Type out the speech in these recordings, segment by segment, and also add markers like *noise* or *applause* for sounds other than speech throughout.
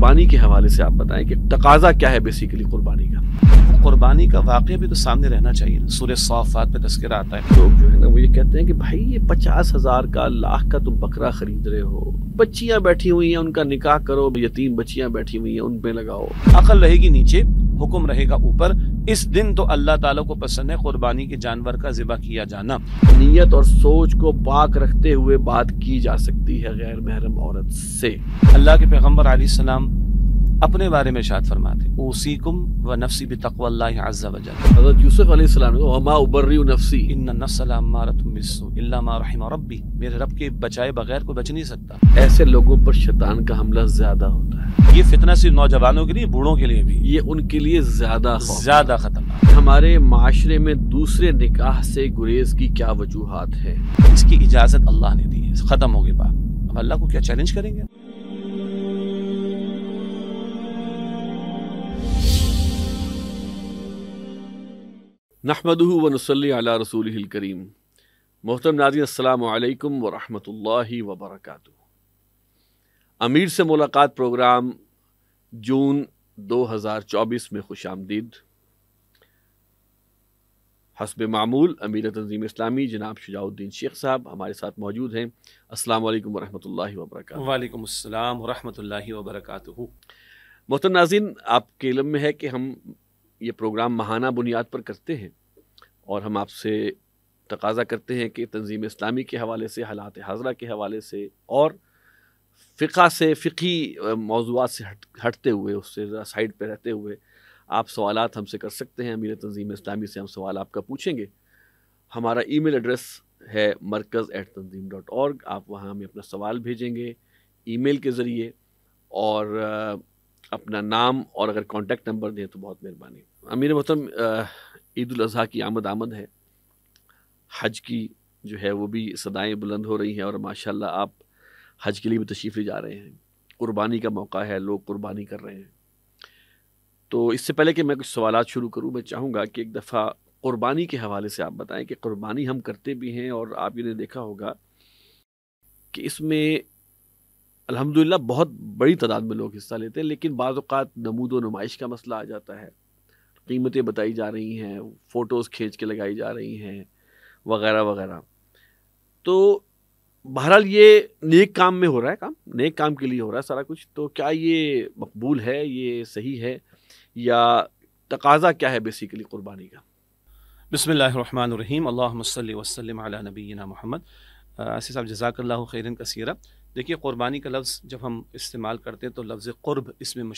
कुर्बानी के हवाले से आप बताएं कि तकाजा क्या है बेसिकली कुर्बानी का कुर्बानी का वाक़ भी तो सामने रहना चाहिए ना सूर्य सौफात में तस्करा आता है लोग जो है ना वो ये कहते हैं कि भाई ये पचास हज़ार का लाख का तुम बकरा खरीद रहे हो बच्चियाँ बैठी हुई हैं उनका निकाह करो यतीम बच्चियाँ बैठी हुई हैं उन पे लगाओ अकल रहेगी नीचे हुक्म रहेगा ऊपर इस दिन तो अल्लाह ताला को पसंद है कुर्बानी के जानवर का ज़िबा किया जाना नीयत और सोच को पाक रखते हुए बात की जा सकती है गैर महरम औरत से अल्लाह के पैगम्बर आलम अपने बारे में शायद फरमाते ओसीकुम व बि हज़रत यूसुफ ने वमा इन रब्बी मेरे रब के बचाए बगैर कोई बच नहीं सकता ऐसे लोगों पर शैतान का हमला ज्यादा होता है ये फितना सिर्फ नौजवानों के लिए बूढ़ों के लिए भी ये उनके लिए ज्यादा ज्यादा खतरनाक हमारे माशरे में दूसरे निकाह से गुरेज की क्या वजूहत है इसकी इजाजत अल्लाह ने दी है खत्म हो गई बात अब अल्लाह को क्या चैलेंज करेंगे नहमद वनसली अला रसूल करीम मोहतरम नाजी अल्लाम वरहि वबरक अमीर से मुलाकात प्रोग्राम जून 2024 में खुश आमदीद हसब मामूल अमीर तंजीम इस्लामी जनाब शुजाउद्दीन शेख साहब हमारे साथ मौजूद हैं अस्सलाम वालेकुम वरहमतुल्लाहि वबरक वालेकुम अस्सलाम वरहमतुल्लाहि नाजिन आपके इलम में है कि हम ये प्रोग्राम महाना बुनियाद पर करते हैं और हम आपसे तकाजा करते हैं कि तंजीम इस्लामी के हवाले से हालात हाजरा के हवाले से और फ़िका से फ़िकी मौजूद से हट हटते हुए उससे ज़रा साइड पर रहते हुए आप सवाल हमसे कर सकते हैं अमीर तंजीम इस्लामी से हम सवाल आपका पूछेंगे हमारा ई मेल एड्रेस है मरकज़ एट तंजीम डॉट और आप वहाँ हमें अपना सवाल भेजेंगे ई मेल के ज़रिए और अपना नाम और अगर कॉन्टेक्ट नंबर दें तो बहुत मेहरबानी अमीर मोहतरम ईद अजी की आमद आमद है हज की जो है वो भी सदाएँ बुलंद हो रही हैं और माशाल्लाह आप हज के लिए भी तशरीफ़ ले जा रहे हैं क़ुरबानी का मौका है लोग कुर्बानी कर रहे हैं तो इससे पहले कि मैं कुछ सवाल शुरू करूँ मैं चाहूँगा कि एक दफ़ा क़ुरबानी के हवाले से आप बताएं कि कुर्बानी हम करते भी हैं और आप ये देखा होगा कि इसमें अलहमदिल्ला बहुत बड़ी तादाद में लोग हिस्सा लेते हैं लेकिन बाज़ात नमूद व नुमाइश का मसला आ जाता है कीमतें बताई जा रही हैं फ़ोटोज़ खींच के लगाई जा रही हैं वगैरह वगैरह तो बहरहाल ये नेक काम में हो रहा है काम नेक काम के लिए हो रहा है सारा कुछ तो क्या ये मकबूल है ये सही है या तकाजा क्या है बेसिकली कुर्बानी का बसमीम अल्लाम वसलम नबीना मोहम्मद आसिफ साहब जजाकल्ला खैरन कसीरा देखिए कुर्बानी का लफ्ज़ जब हम इस्तेमाल करते हैं तो लफ्ज़ क़ुरब इसमें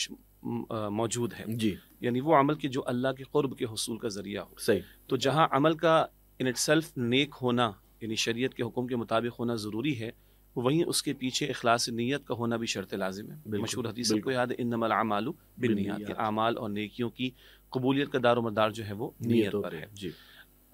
मौजूद है जी यानी वो अमल की जो अल्लाह के क़ुरब के हसूल का ज़रिया हो सही तो जहाँ अमल का इन इट सेल्फ नेक होना यानी शरीयत के हुक्म के मुताबिक होना ज़रूरी है वहीं उसके पीछे अखलास नीयत का होना भी शर्त लाजिम है मशहूर हदीस को याद है इन आमालू बिन नियात के अमाल और नेकियों की कबूलियत का दारोमदार जो है वो नीयत पर है जी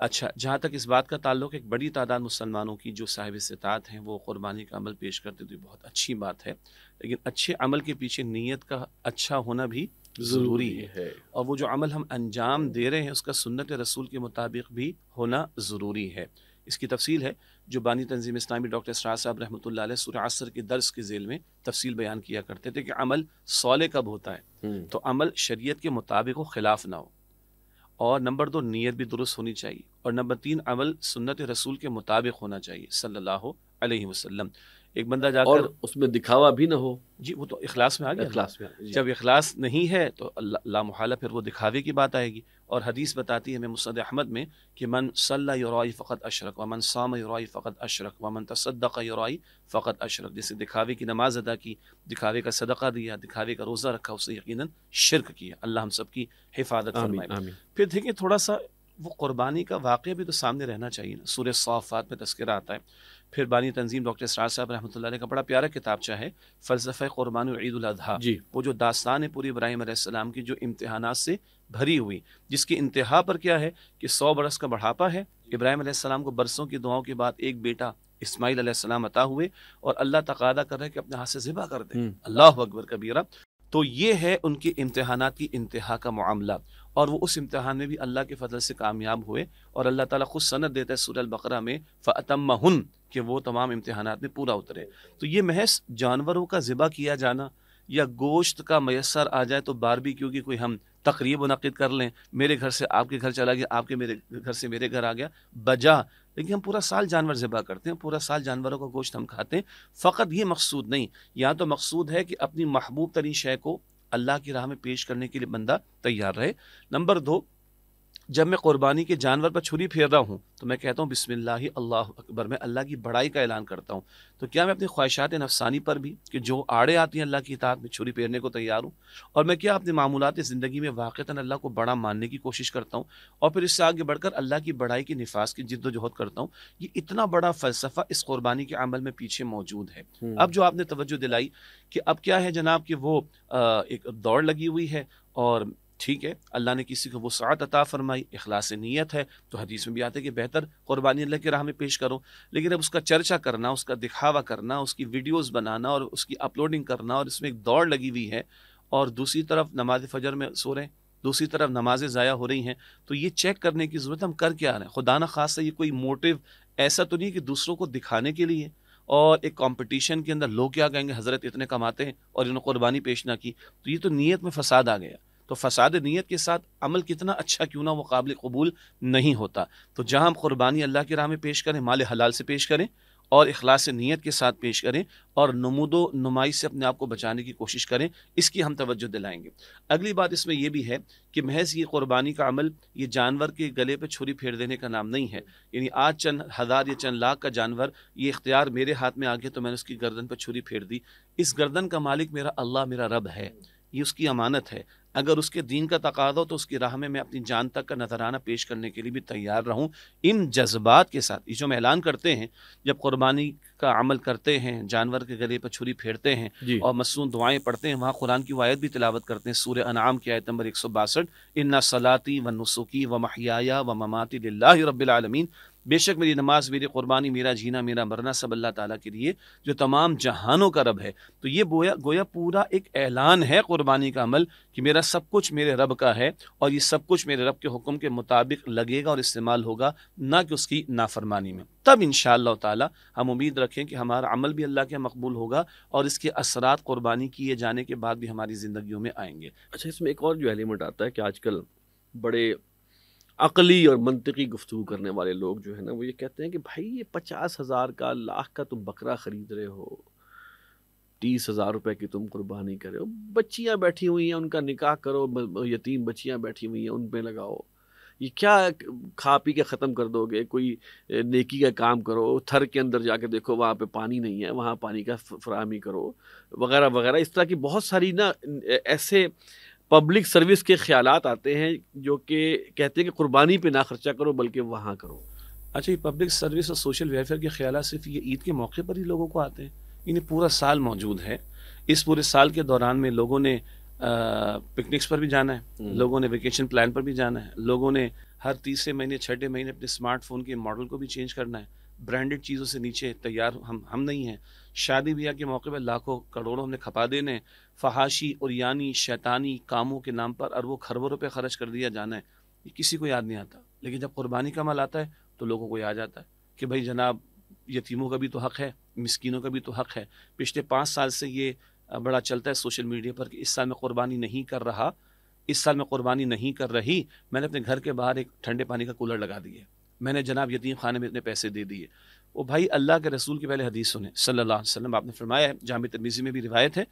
अच्छा जहाँ तक इस बात का ताल्लुक एक बड़ी तादाद मुसलमानों की जो साहिब सतात हैं वो क़ुरबानी का अमल पेश करते तो बहुत अच्छी बात है लेकिन अच्छे अमल के पीछे नीयत का अच्छा होना भी ज़रूरी है।, है और वो जो अमल हम अंजाम दे रहे हैं उसका सुन्नत रसूल के मुताबिक भी होना ज़रूरी है इसकी तफसील है जो बानी तंजीम इस्लामी डॉक्टर इसरा साहब रहमत सुरासर के दर्स के जेल में तफसील बयान किया करते थे कि अमल सौले कब होता है हम्म। तो अमल शरीय के मुताबिक हो खिलाफ ना हो और नंबर दो नीयत भी दुरुस्त होनी चाहिए और नंबर तीन अमल सुन्नत रसूल के मुताबिक होना चाहिए सल्लल्लाहु अलैहि वसल्लम एक बंदा जाकर और उसमें दिखावा भी ना हो जी वो तो इखलास में आ गया इखलास में जब इखलास नहीं है तो ला महला फिर वो दिखावे की बात आएगी और हदीस बताती है हमें मुसद अहमद में कि मन सल्ला युराई फ़कत अशरक व मन साम युराई फ़कत अशरक व मन तसदक युराई फ़कत अशरक जैसे दिखावे की नमाज अदा की दिखावे का सदका दिया दिखावे का रोज़ा रखा उसने यकीन शिरक किया अल्लाह हम सब की हिफाजत फरमाए फिर देखिए थोड़ा सा वो कुर्बानी का वाक़ भी तो सामने रहना चाहिए ना सूर्य साफ़ात में तस्करा आता है फिर बानी तंजीम डॉक्टर इसरार साहब रहमत का बड़ा प्यारा किताबचा है फ़लसफ़ क़ुरबान ईदाजी जी वो जो दास्तान है पूरी इब्राहिम आसमाम की जो इम्तहाना से भरी हुई जिसकी इंतहा पर क्या है कि सौ बरस का बढ़ापा है इब्राहिम आसमाम को बरसों की दुआओं के बाद एक बेटा इसमाइल आसमाम अता हुए और अल्लाह तकादा कर रहे हैं कि अपने हाथ से ज़िबा कर दें हम्म। अल्लाह अकबर कबीरा तो ये है उनके इम्तहान की इंतहा का मामला और वो उस इम्तहान में भी अल्लाह के फजल से कामयाब हुए और अल्लाह ताला खुद सनत देता है सूरह बकरा में फ़तमहन कि वो तमाम इम्तहान में पूरा उतरे तो ये महज जानवरों का ज़िबा किया जाना या गोश्त का मैसर आ जाए तो बार भी क्योंकि कोई हम तकरीब मनद कर लें मेरे घर से आपके घर चला गया आपके मेरे घर से मेरे घर आ गया बजा लेकिन हम पूरा साल जानवर ज़िबा करते हैं पूरा साल जानवरों का गोश्त हम खाते हैं फ़कत ये मकसूद नहीं यहाँ तो मकसूद है कि अपनी महबूब तरीन शय को अल्लाह की राह में पेश करने के लिए बंदा तैयार रहे नंबर दो जब मैं क़ुरबानी के जानवर पर छुरी फेर रहा हूँ तो मैं कहता हूँ बिसमिल्ला अल्लाह अकबर मैं अल्लाह की बड़ाई का ऐलान करता हूँ तो क्या मैं अपनी ख्वाहिशात नफसानी पर भी कि जो आड़े आती हैं अल्लाह की इतात में छुरी फेरने को तैयार हूँ और मैं क्या अपने मामूलत ज़िंदगी में वाक़ता अल्लाह को बड़ा मानने की कोशिश करता हूँ और फिर इससे आगे बढ़कर अल्लाह की बड़ाई के नफाज की जिद्दोजहद करता हूँ ये इतना बड़ा फ़लसफ़ा इस क़ुरबानी के अमल में पीछे मौजूद है हम्म। अब जो आपने तवज्जो दिलाई कि अब क्या है जनाब कि वो एक दौड़ लगी हुई है और ठीक है अल्लाह ने किसी को वसात अता फरमाई अखलास नीयत है तो हदीस में भी आता है कि बेहतर क़ुरबानी अल्लाह की राह में पेश करो लेकिन अब उसका चर्चा करना उसका दिखावा करना उसकी वीडियोस बनाना और उसकी अपलोडिंग करना और इसमें एक दौड़ लगी हुई है और दूसरी तरफ नमाज फजर में सो रहे हैं दूसरी तरफ नमाजें ज़ाया हो रही हैं तो ये चेक करने की ज़रूरत हम कर क्या रहे हैं खुदा न खास ये कोई मोटिव ऐसा तो नहीं कि दूसरों को दिखाने के लिए और एक कंपटीशन के अंदर लोग क्या कहेंगे हज़रत इतने कमाते हैं और इन्होंने कुर्बानी पेश ना की तो ये तो नीयत में फसाद आ गया तो फसाद नीयत के साथ अमल कितना अच्छा क्यों ना वो काबिल कबूल नहीं होता तो जहाँ हम क़ुरबानी अल्लाह के राह में पेश करें माल हलाल से पेश करें और अखलास नीयत के साथ पेश करें और नमूदो नुमाइश से अपने आप को बचाने की कोशिश करें इसकी हम तवज्जो दिलाएंगे अगली बात इसमें यह भी है कि महज ये क़ुरबानी का अमल ये जानवर के गले पर छुरी फेर देने का नाम नहीं है यानी आज चंद हज़ार या चंद लाख का जानवर ये इख्तियार मेरे हाथ में आ गया तो मैंने उसकी गर्दन पर छुरी फेर दी इस गर्दन का मालिक मेरा अल्लाह मेरा रब है ये उसकी अमानत है अगर उसके दीन का तकादा हो तो उसकी राह में मैं अपनी जान तक का नजराना पेश करने के लिए भी तैयार रहूँ इन जज्बात के साथ ये जो हम ऐलान करते हैं जब कुर्बानी का अमल करते हैं जानवर के गले पर छुरी फेरते हैं और मसनून दुआएं पढ़ते हैं वहाँ कुरान की वायद भी तिलावत करते हैं सूर्य अनाम की आयत नंबर एक सौ बासठ इन्ना सलाती व नसुकी व महियाया व ममाती रबालमीन बेशक मेरी नमाज मेरी कुर्बानी मेरा जीना मेरा मरना सब अल्लाह ताला के लिए जो तमाम जहानों का रब है तो ये गोया गोया पूरा एक ऐलान है कुर्बानी का अमल कि मेरा सब कुछ मेरे रब का है और ये सब कुछ मेरे रब के हुक्म के मुताबिक लगेगा और इस्तेमाल होगा ना कि उसकी नाफरमानी में तब इन ताला हम उम्मीद रखें कि हमारा अमल भी अल्लाह के मकबूल होगा और इसके असरात कुर्बानी किए जाने के बाद भी हमारी ज़िंदगी में आएंगे अच्छा इसमें एक और जो एलिमेंट आता है कि आजकल बड़े अकली और मनतकी गुफ्तु करने वाले लोग जो है ना वो ये कहते हैं कि भाई ये पचास हज़ार का लाख का तुम बकरा ख़रीद रहे हो तीस हज़ार रुपये की तुम कुर्बानी कर रहे हो बच्चियाँ बैठी हुई हैं उनका निकाह करो यतीम बच्चियाँ बैठी हुई हैं उन पर लगाओ ये क्या खा पी के ख़त्म कर दोगे कोई नेकी का काम करो थर के अंदर जाके देखो वहाँ पे पानी नहीं है वहाँ पानी का फ्राहमी करो वगैरह वगैरह इस तरह की बहुत सारी ना ऐसे पब्लिक सर्विस के ख्याल आते हैं जो कि कहते हैं कि कुर्बानी पे ना खर्चा करो बल्कि वहाँ करो अच्छा ये पब्लिक सर्विस और सोशल वेलफेयर के ख्याल सिर्फ ये ईद के मौके पर ही लोगों को आते हैं इन्हें पूरा साल मौजूद है इस पूरे साल के दौरान में लोगों ने पिकनिक्स पर भी जाना है हम्म। लोगों ने वेकेशन प्लान पर भी जाना है लोगों ने हर तीसरे महीने छठे महीने अपने स्मार्टफोन के मॉडल को भी चेंज करना है ब्रांडेड चीज़ों से नीचे तैयार हम हम नहीं हैं शादी ब्याह के मौके पर लाखों करोड़ों हमने खपा देने फहाशी और यानी शैतानी कामों के नाम पर अरबों खरबों रुपये खर्च कर दिया जाना है ये किसी को याद नहीं आता लेकिन जब कुर्बानी का माल आता है तो लोगों को याद आता है कि भाई जनाब यतीमों का भी तो हक़ है मस्किनों का भी तो हक़ है पिछले पाँच साल से ये बड़ा चलता है सोशल मीडिया पर कि इस साल में कुर्बानी नहीं कर रहा इस साल में कुर्बानी नहीं कर रही मैंने अपने घर के बाहर एक ठंडे पानी का कूलर लगा दिया मैंने जनाब यतीम खाने में इतने पैसे दे दिए वो भाई अल्लाह के रसूल की पहले हदीस सुने सल्लल्लाहु अलैहि वसल्लम आपने फरमाया जाम तरमीज़ी में भी रिवायत है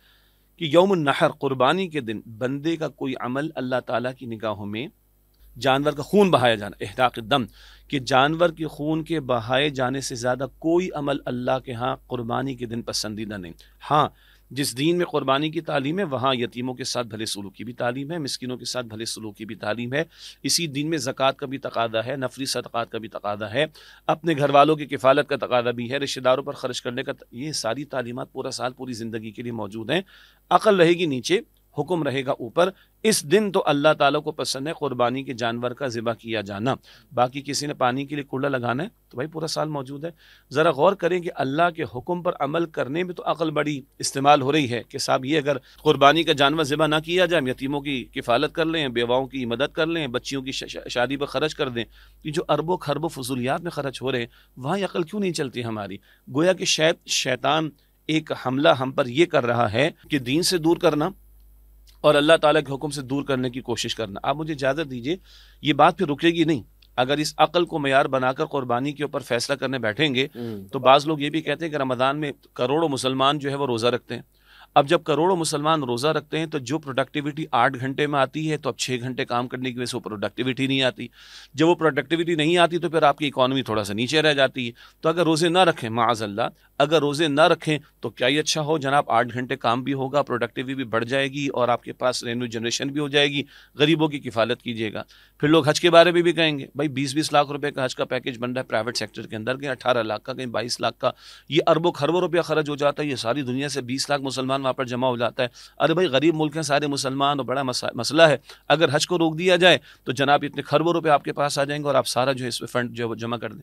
कि यौम नहर क़ुरबानी के दिन बंदे का कोई अमल अल्लाह ताला की निगाहों में जानवर का खून बहाया जाना अहताक दम कि जानवर के खून के बहाए जाने से ज़्यादा कोई अमल अल्लाह के यहाँ क़ुरबानी के दिन पसंदीदा नहीं हाँ जिस दीन में क़ुरबानी की तालीम है वहाँ यतीमों के साथ भले सलूक की भी तालीम है मिसकिनों के साथ भले सलूक की भी तालीम है इसी दिन में ज़क़़त का भी तकादा है नफरी सदक़ात का भी तकादा है अपने घर वालों की किफ़ालत का तकादा भी है रिश्तेदारों पर खर्च करने का ये सारी तालीमत पूरा साल पूरी ज़िंदगी के लिए मौजूद हैं अकल रहेगी नीचे हुक्म रहेगा ऊपर इस दिन तो अल्लाह ताला को पसंद है क़ुरबानी के जानवर का ज़िबा किया जाना बाकी किसी ने पानी के लिए कूड़ा लगाना है तो भाई पूरा साल मौजूद है ज़रा गौर करें कि अल्लाह के हुक्म पर अमल करने में तो अकल बड़ी इस्तेमाल हो रही है कि साहब ये अगर क़ुरबानी का जानवर ज़िबा ना किया जाए यतीमों की किफ़ालत कर लें बेवाओं की मदद कर लें बच्चियों की शादी पर खर्च कर दें कि तो जो अरबों खरबों फजूलियात में खर्च हो रहे हैं वहाँ अकल क्यों नहीं चलती हमारी गोया कि शायद शैतान एक हमला हम पर यह कर रहा है कि दीन से दूर करना और अल्लाह ताला के हुक्म से दूर करने की कोशिश करना आप मुझे इजाज़त दीजिए ये बात फिर रुकेगी नहीं अगर इस अकल को मैार बनाकर कुर्बानी के ऊपर फैसला करने बैठेंगे हम्म। तो बाज़ लोग ये भी कहते हैं कि रमज़ान में करोड़ों मुसलमान जो है वो रोज़ा रखते हैं अब जब करोड़ों मुसलमान रोज़ा रखते हैं तो जो प्रोडक्टिविटी आठ घंटे में आती है तो अब छः घंटे काम करने की वजह से वो प्रोडक्टिविटी नहीं आती जब वो प्रोडक्टिविटी नहीं आती तो फिर आपकी इकानमी थोड़ा सा नीचे रह जाती है तो अगर रोज़े ना रखें माजल्ला अगर रोज़े ना रखें तो क्या ही अच्छा हो जनाब आठ घंटे काम भी होगा प्रोडक्टिविटी भी बढ़ जाएगी और आपके पास रेवन्यू जनरेशन भी हो जाएगी गरीबों की किफालत कीजिएगा फिर लोग हज के बारे में भी कहेंगे भाई बीस बीस लाख रुपये का हज का पैकेज बन रहा है प्राइवेट सेक्टर के अंदर कहीं अठारह लाख का कहीं बाईस लाख का ये अरबों खरबों रुपया खर्च हो जाता है ये सारी दुनिया से बीस लाख मुसलमान वहाँ पर जमा हो जाता है अरे भाई गरीब मुल्क हैं सारे मुसलमान और तो बड़ा मसला है अगर हज को रोक दिया जाए तो जनाब इतने खरबों रुपये आपके पास आ जाएंगे और आप सारा जो है इस पर फंड जो है जमा कर दें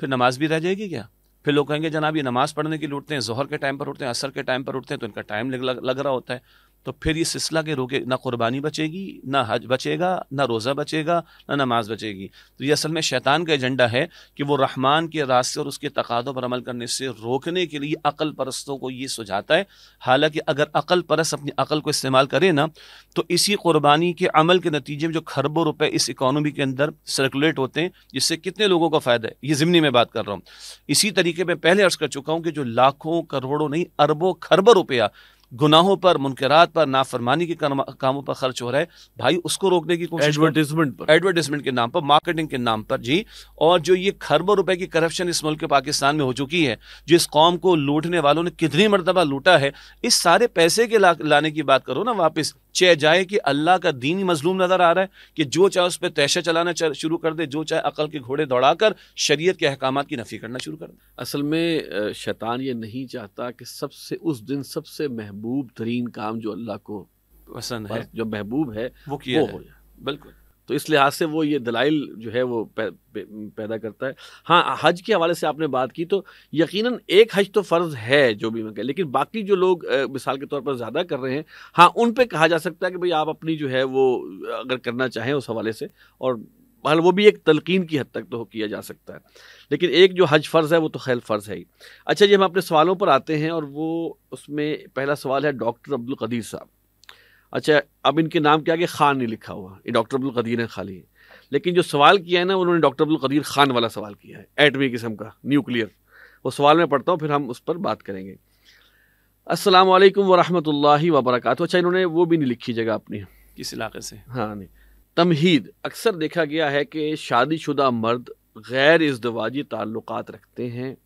फिर नमाज भी रह जाएगी क्या फिर लोग कहेंगे जनाब ये नमाज़ पढ़ने के लिए उठते हैं जहर के टाइम पर उठते हैं असर के टाइम पर उठते हैं तो इनका टाइम लग रहा होता है तो फिर ये सिलसिला के रोके ना कुर्बानी बचेगी ना हज बचेगा ना रोज़ा बचेगा ना नमाज बचेगी तो ये असल में शैतान का एजेंडा है कि वो रहमान के रास्ते और उसके तकादों पर अमल करने से रोकने के लिए अकल परस्तों को ये सुझाता है हालांकि अगर अकल परस्त अपनी अकल को इस्तेमाल करे ना तो इसी कुर्बानी के अमल के नतीजे में जो खरबों रुपए इस इकानमी के अंदर सर्कुलेट होते हैं जिससे कितने लोगों का फ़ायदा है ये ज़िमनी में बात कर रहा हूँ इसी तरीके में पहले अर्ज़ कर चुका हूँ कि जो लाखों करोड़ों नहीं अरबों खरबों रुपया गुनाहों पर मुनकरात पर नाफरमानी के कामों पर खर्च हो रहा है भाई उसको रोकने की कोशिश एडवर्टीजमेंट पर एडवर्टीजमेंट के नाम पर मार्केटिंग के नाम पर जी और जो ये खरबों रुपए की करप्शन इस मुल्क के पाकिस्तान में हो चुकी है जिस कौम को लूटने वालों ने कितनी मरतबा लूटा है इस सारे पैसे के ला, लाने की बात करो ना वापस चह जाए कि अल्लाह का दीन ही मजलूम नजर आ रहा है कि जो चाहे उस पर तैशा चलाना शुरू कर दे जो चाहे अकल के घोड़े दौड़ाकर शरीयत के अहकाम की नफी करना शुरू कर दे असल में शैतान ये नहीं चाहता कि सबसे उस दिन सबसे महबूब महबूब तरीन काम जो अल्लाह को पसंद है जो महबूब है वो किया वो है बिल्कुल तो इस लिहाज से वो ये दलाइल जो है वो पैदा करता है हाँ हज के हवाले से आपने बात की तो यकीनन एक हज तो फ़र्ज़ है जो भी मैं कह लेकिन बाकी जो लोग मिसाल के तौर पर ज़्यादा कर रहे हैं हाँ उन पे कहा जा सकता है कि भाई आप अपनी जो है वो अगर करना चाहें उस हवाले से और बहल वो भी एक तलकीन की हद तक तो किया जा सकता है लेकिन एक जो हज फ़र्ज़ है वो तो खैर फ़र्ज़ है ही अच्छा जी हम अपने सवालों पर आते हैं और वो उसमें पहला सवाल है डॉक्टर अब्दुल कदीर साहब अच्छा अब इनके नाम के आगे ख़ान नहीं लिखा हुआ ये डॉक्टर अब्दुल कदीर हैं खाली लेकिन जो सवाल किया है ना उन्होंने डॉक्टर अब्दुल कदीर ख़ान वाला सवाल किया है एटमी किस्म का न्यूक्लियर वो सवाल मैं पढ़ता हूँ फिर हम उस पर बात करेंगे असलम वरहमल वबरक अच्छा इन्होंने वो भी नहीं लिखी जगह अपनी किस इलाके से हाँ नहीं तमहीद अक्सर देखा गया है कि शादीशुदा मर्द गैर इजदवाजी ताल्लुक़ रखते हैं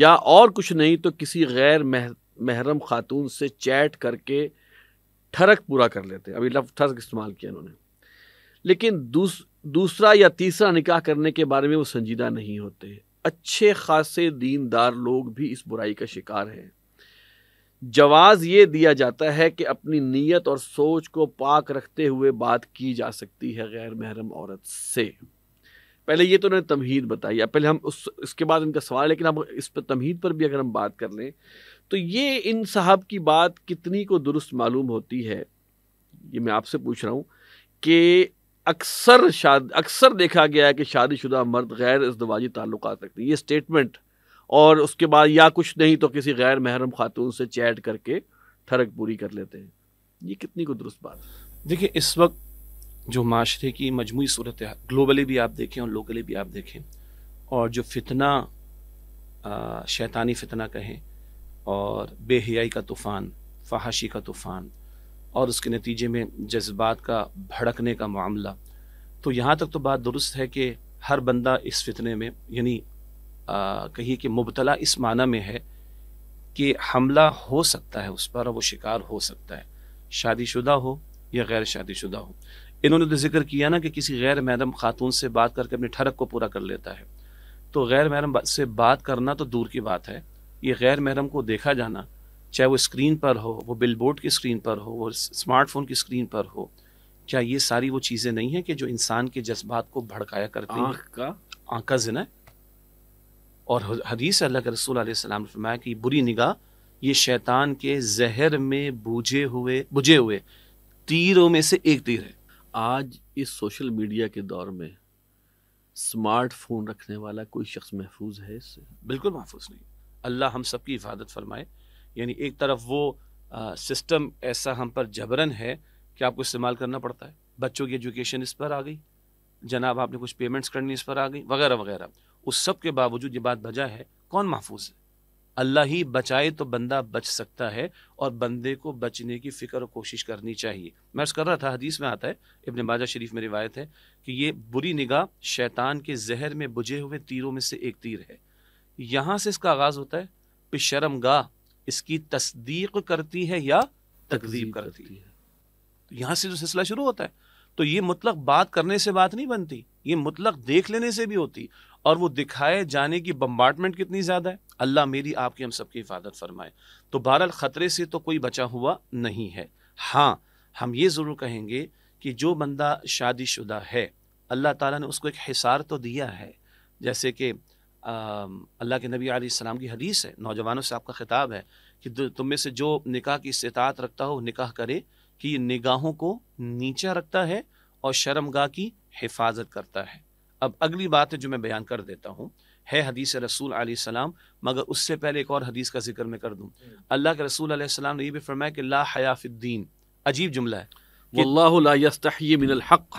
या और कुछ नहीं तो किसी गैर मह महरम खातून से चैट करके ठरक पूरा कर लेते हैं अभी लफ ठरक इस्तेमाल किया उन्होंने लेकिन दूस, दूसरा या तीसरा निकाह करने के बारे में वो संजीदा नहीं होते अच्छे खासे दीनदार लोग भी इस बुराई का शिकार हैं जवाज़ ये दिया जाता है कि अपनी नीयत और सोच को पाक रखते हुए बात की जा सकती है गैर महरम औरत से पहले ये तो उन्होंने तमहीद बताई अब पहले हम उस इसके बाद इनका सवाल लेकिन हम इस पर तमहीद पर भी अगर हम बात कर लें तो ये इन साहब की बात कितनी को दुरुस्त मालूम होती है ये मैं आपसे पूछ रहा हूँ कि अक्सर शाद अक्सर देखा गया है कि शादीशुदा मर्द गैर दवाजी ताल्लुक रखते हैं ये स्टेटमेंट और उसके बाद या कुछ नहीं तो किसी गैर महरम खातून से चैट करके थरक पूरी कर लेते हैं ये कितनी को दुरुस्त बात देखिए इस वक्त जो माशरे की मजमू सूरत ग्लोबली भी आप देखें और लोकली भी आप देखें और जो फितना शैतानी फितना कहें और बेहयाई का तूफ़ान फहाशी का तूफ़ान और उसके नतीजे में जज्बात का भड़कने का मामला तो यहाँ तक तो बात दुरुस्त है कि हर बंदा इस फितने में यानी कहिए कि मुबतला इस माना में है कि हमला हो सकता है उस पर और वो शिकार हो सकता है शादीशुदा हो या गैर शादीशुदा हो इन्होंने तो जिक्र किया ना कि किसी गैर महरम खातून से बात करके अपनी ठरक को पूरा कर लेता है तो गैर महरम से बात करना तो दूर की बात है ये गैर महरम को देखा जाना चाहे वो स्क्रीन पर हो वो बिलबोर्ड की स्क्रीन पर हो वो स्मार्टफोन की स्क्रीन पर हो क्या ये सारी वो चीज़ें नहीं हैं कि जो इंसान के जज्बात को भड़काया करती हैं आँख का आँख का जिना है और हदीस अल्लाह के रसूल ने फरमाया कि बुरी निगाह ये शैतान के जहर में बूझे हुए बुझे हुए तीरों में से एक तीर है आज इस सोशल मीडिया के दौर में स्मार्टफोन रखने वाला कोई शख्स महफूज है इससे बिल्कुल महफूज नहीं अल्लाह हम सबकी हिफाजत फरमाए यानी एक तरफ वो आ, सिस्टम ऐसा हम पर जबरन है कि आपको इस्तेमाल करना पड़ता है बच्चों की एजुकेशन इस पर आ गई जनाब आपने कुछ पेमेंट्स करनी इस पर आ गई वगैरह वगैरह उस सब के बावजूद ये बात बजा है कौन महफूज है अल्लाह ही बचाए तो बंदा बच सकता है और बंदे को बचने की फ़िक्र और कोशिश करनी चाहिए मैं अर्ज़ कर रहा था हदीस में आता है इबन माजा शरीफ में रिवायत है कि ये बुरी निगाह शैतान के जहर में बुझे हुए तीरों में से एक तीर है यहाँ से इसका आगाज़ होता है पि शर्म गाह इसकी तस्दीक करती है या तकजीब करती है तो यहाँ से जो सिलसिला शुरू होता है तो ये मुतलक बात करने से बात नहीं बनती ये मुतलक देख लेने से भी होती और वो दिखाए जाने की बम्बार्टमेंट कितनी ज़्यादा है अल्लाह मेरी आपकी हम सबकी हिफाजत फरमाए तो बहरहाल ख़तरे से तो कोई बचा हुआ नहीं है हाँ हम ये ज़रूर कहेंगे कि जो बंदा शादीशुदा है अल्लाह ताला ने उसको एक हिसार तो दिया है जैसे कि अल्लाह के नबी आसमाम की हदीस है नौजवानों से आपका ख़िताब है कि तुम में से जो निकाह की इस्तात रखता हो निकाह करे कि निगाहों को नीचा रखता है और शर्मगा की हिफाजत करता है अब अगली बात है जो मैं बयान कर देता हूँ है हदीस रसूल सलाम मगर उससे पहले एक और हदीस का जिक्र मैं कर दूँ हम्म। अल्लाह के रसूल सलाम ने यह भी फरमाया कि ला हयाफ़ुद्दीन अजीब जुमला है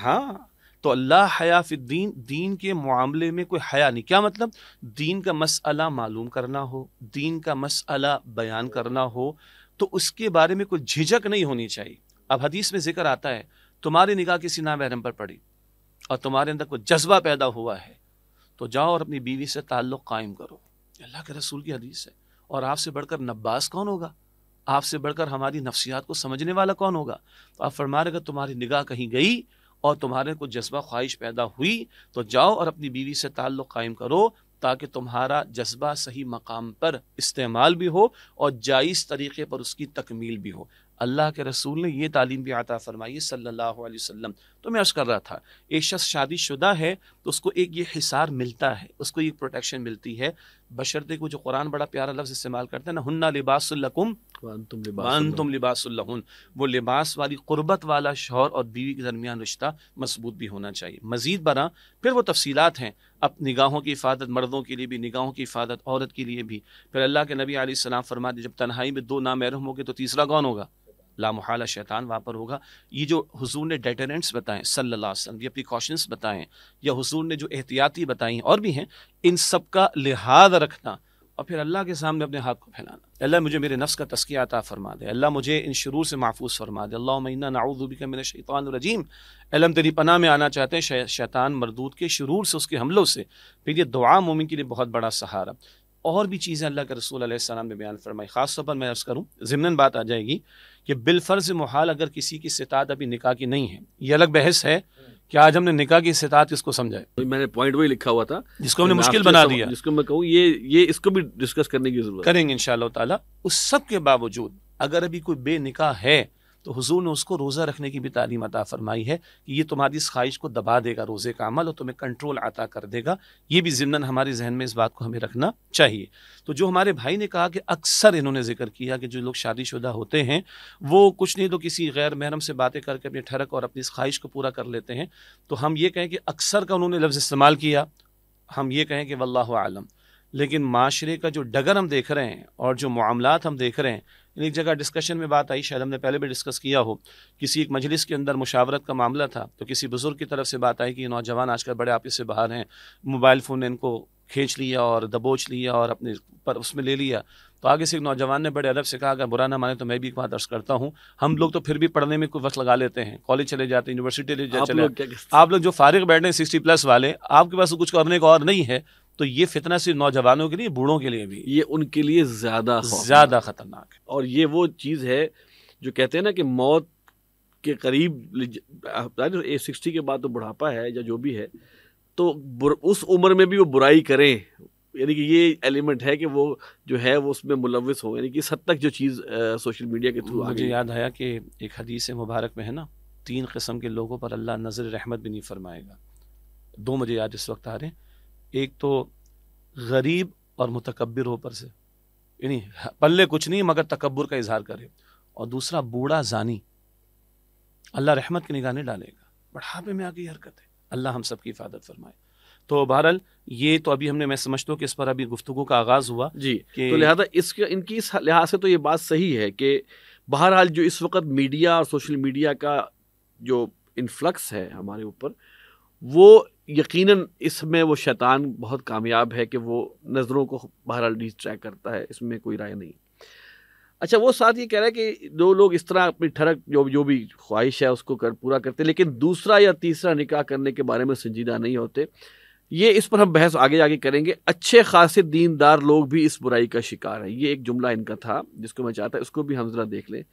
हाँ तो अल्लाह हयाफ़ुद्दीन दीन के मामले में कोई हया नहीं क्या मतलब दीन का मसला मालूम करना हो दीन का मसला बयान करना हो तो उसके बारे में कोई झिझक नहीं होनी चाहिए अब हदीस में जिक्र आता है तुम्हारी निगाह किसी नाम पर पड़ी और तुम्हारे अंदर कोई जज्बा पैदा हुआ है तो जाओ और अपनी बीवी से ताल्लुक़ कायम करो अल्लाह के रसूल की हदीस है और आपसे बढ़कर नब्बास कौन होगा आपसे बढ़कर हमारी नफ्सियात को समझने वाला कौन होगा तो आप फरमा रहे अगर तुम्हारी निगाह कहीं गई और तुम्हारे को जज्बा ख्वाहिश पैदा हुई तो जाओ और अपनी बीवी से ताल्लुक़ कायम करो ताकि तुम्हारा जज्बा सही मकाम पर इस्तेमाल भी हो और जायज़ तरीके पर उसकी तकमील भी हो अल्लाह के रसूल ने यह तालीम भी आता फरमाई सल्लल्लाहु अलैहि वसल्लम तो मैं अर्ज़ कर रहा था एक शख्स शादी शुदा है तो उसको एक ये हिसार मिलता है उसको एक प्रोटेक्शन मिलती है बशरते को जो कुरान बड़ा प्यारा लफ्ज़ इस्तेमाल करते हैं ना हन्ना लिबासकुम वन तुम लिबासुल्लहन वो लिबास वाली कुर्बत वाला शोहर और बीवी के दरमियान रिश्ता मजबूत भी होना चाहिए मज़ीद बरा फिर वो तफसीलात हैं अब निगाहों की हिफाजत मर्दों के लिए भी निगाहों की हिफाजत औरत के लिए भी फिर अल्लाह के नबी आसमाम फरमा दे जब तनहाई में दो नामहरम हो गए तो तीसरा कौन होगा लामहाला शैतान वहाँ पर होगा ये जो हुजूर ने डेटरेंट्स बताएं सल्लल्लाहु अलैहि वसल्लम या प्रिकॉशंस बताएं या हुजूर ने जो एहतियाती बताई और भी हैं इन सब का लिहाज रखना और फिर अल्लाह के सामने अपने हाथ को फैलाना अल्लाह मुझे मेरे नफ्स का तस्किया अता फरमा दे अल्लाह मुझे इन शुरू से महफूज फरमा दे अल्लाह मन्ना का मेरे शैतानजीम अलम तेरी पनाह में आना चाहते हैं शैतान मरदूद के शुरू से उसके हमलों से फिर ये दुआ मोमिन के लिए बहुत बड़ा सहारा और भी चीज़ें अल्लाह के रसूल सलाम ने बयान फरमाई ख़ास तौर पर मैं अर्ज़ करूँ ज़मन बात आ जाएगी कि बिलफ़र्ज़ महाल अगर किसी की सितात अभी निकाह की नहीं है ये अलग बहस है कि आज हमने निकाह की सितात किसको समझाए मैंने पॉइंट वही लिखा हुआ था जिसको हमने मुश्किल बना दिया जिसको मैं कहूँ ये ये इसको भी डिस्कस करने की जरूरत करेंगे इन ताला उस सब के बावजूद अगर अभी कोई बेनिकाह है तो हुजूर ने उसको रोज़ा रखने की भी तालीम अता फरमाई है कि ये तुम्हारी इस ख्वाहिश को दबा देगा रोज़े का अमल और तुम्हें कंट्रोल अता कर देगा ये भी ज़िमन हमारे जहन में इस बात को हमें रखना चाहिए तो जो हमारे भाई ने कहा कि अक्सर इन्होंने जिक्र किया कि जो लोग शादीशुदा होते हैं वो कुछ नहीं तो किसी गैर महरम से बातें करके अपनी ठरक और अपनी इस ख्वाहिश को पूरा कर लेते हैं तो हम ये कहें कि अक्सर का उन्होंने लफ्ज़ इस्तेमाल किया हम ये कहें कि वल्ला आलम लेकिन माशरे का जो डगर हम देख रहे हैं और जो मामला हम देख रहे हैं एक जगह डिस्कशन में बात आई शायद हमने पहले भी डिस्कस किया हो किसी एक मजलिस के अंदर मुशावरत का मामला था तो किसी बुज़ुर्ग की तरफ से बात आई कि नौजवान आजकल बड़े आपके से बाहर हैं मोबाइल फ़ोन ने इनको खींच लिया और दबोच लिया और अपने पर उसमें ले लिया तो आगे से एक नौजवान ने बड़े अदब से कहा अगर बुरा ना माने तो मैं भी एक बात अर्ज करता हूँ हम लोग तो फिर भी पढ़ने में कोई वक्त लगा लेते हैं कॉलेज चले जाते हैं यूनिवर्सिटी ले जाते आप लोग जो फारिग बैठे हैं सिक्सटी प्लस वाले आपके पास तो कुछ करने को और नहीं है तो ये फितना सिर्फ नौजवानों के लिए बूढ़ों के लिए भी ये उनके लिए ज्यादा ज्यादा खतरनाक है और ये वो चीज़ है जो कहते हैं ना कि मौत के करीब ए सिक्सटी के बाद तो बुढ़ापा है या जो भी है तो उस उम्र में भी वो बुराई करें यानी कि ये एलिमेंट है कि वो जो है वो उसमें मुलविस हो यानी कि इस हद तक जो चीज़ आ, सोशल मीडिया के थ्रू मुझे याद आया कि एक हदीस मुबारक में है ना तीन कस्म के लोगों पर अल्लाह नज़र रहमत भी नहीं फरमाएगा दो मुझे याद इस वक्त आ रहे हैं एक तो गरीब और मुतकबर हो पर से यानी पल्ले कुछ नहीं मगर तकबर का इजहार करे और दूसरा बूढ़ा जानी अल्लाह रहमत की निगाह डालेगा बढ़ापे में आगे हरकत है अल्लाह हम सबकी हिफाजत फरमाए तो बहरहाल ये तो अभी हमने मैं समझता हूँ कि इस पर अभी गुफ्तु का आगाज़ हुआ जी कि तो लिहाजा इसके इनकी इस लिहाज से तो ये बात सही है कि बहरहाल जो इस वक्त मीडिया और सोशल मीडिया का जो इन्फ्लक्स है हमारे ऊपर वो यकीनन इसमें वो शैतान बहुत कामयाब है कि वो नज़रों को बहरहाल डिस्ट्रैक्ट करता है इसमें कोई राय नहीं अच्छा वो साथ ये कह रहा है कि दो लोग इस तरह अपनी ठरक जो जो भी ख्वाहिश है उसको कर पूरा करते लेकिन दूसरा या तीसरा निकाह करने के बारे में संजीदा नहीं होते ये इस पर हम बहस आगे जाके करेंगे अच्छे खासे दीनदार लोग भी इस बुराई का शिकार हैं ये एक जुमला इनका था जिसको मैं चाहता उसको भी हम ज़रा देख लें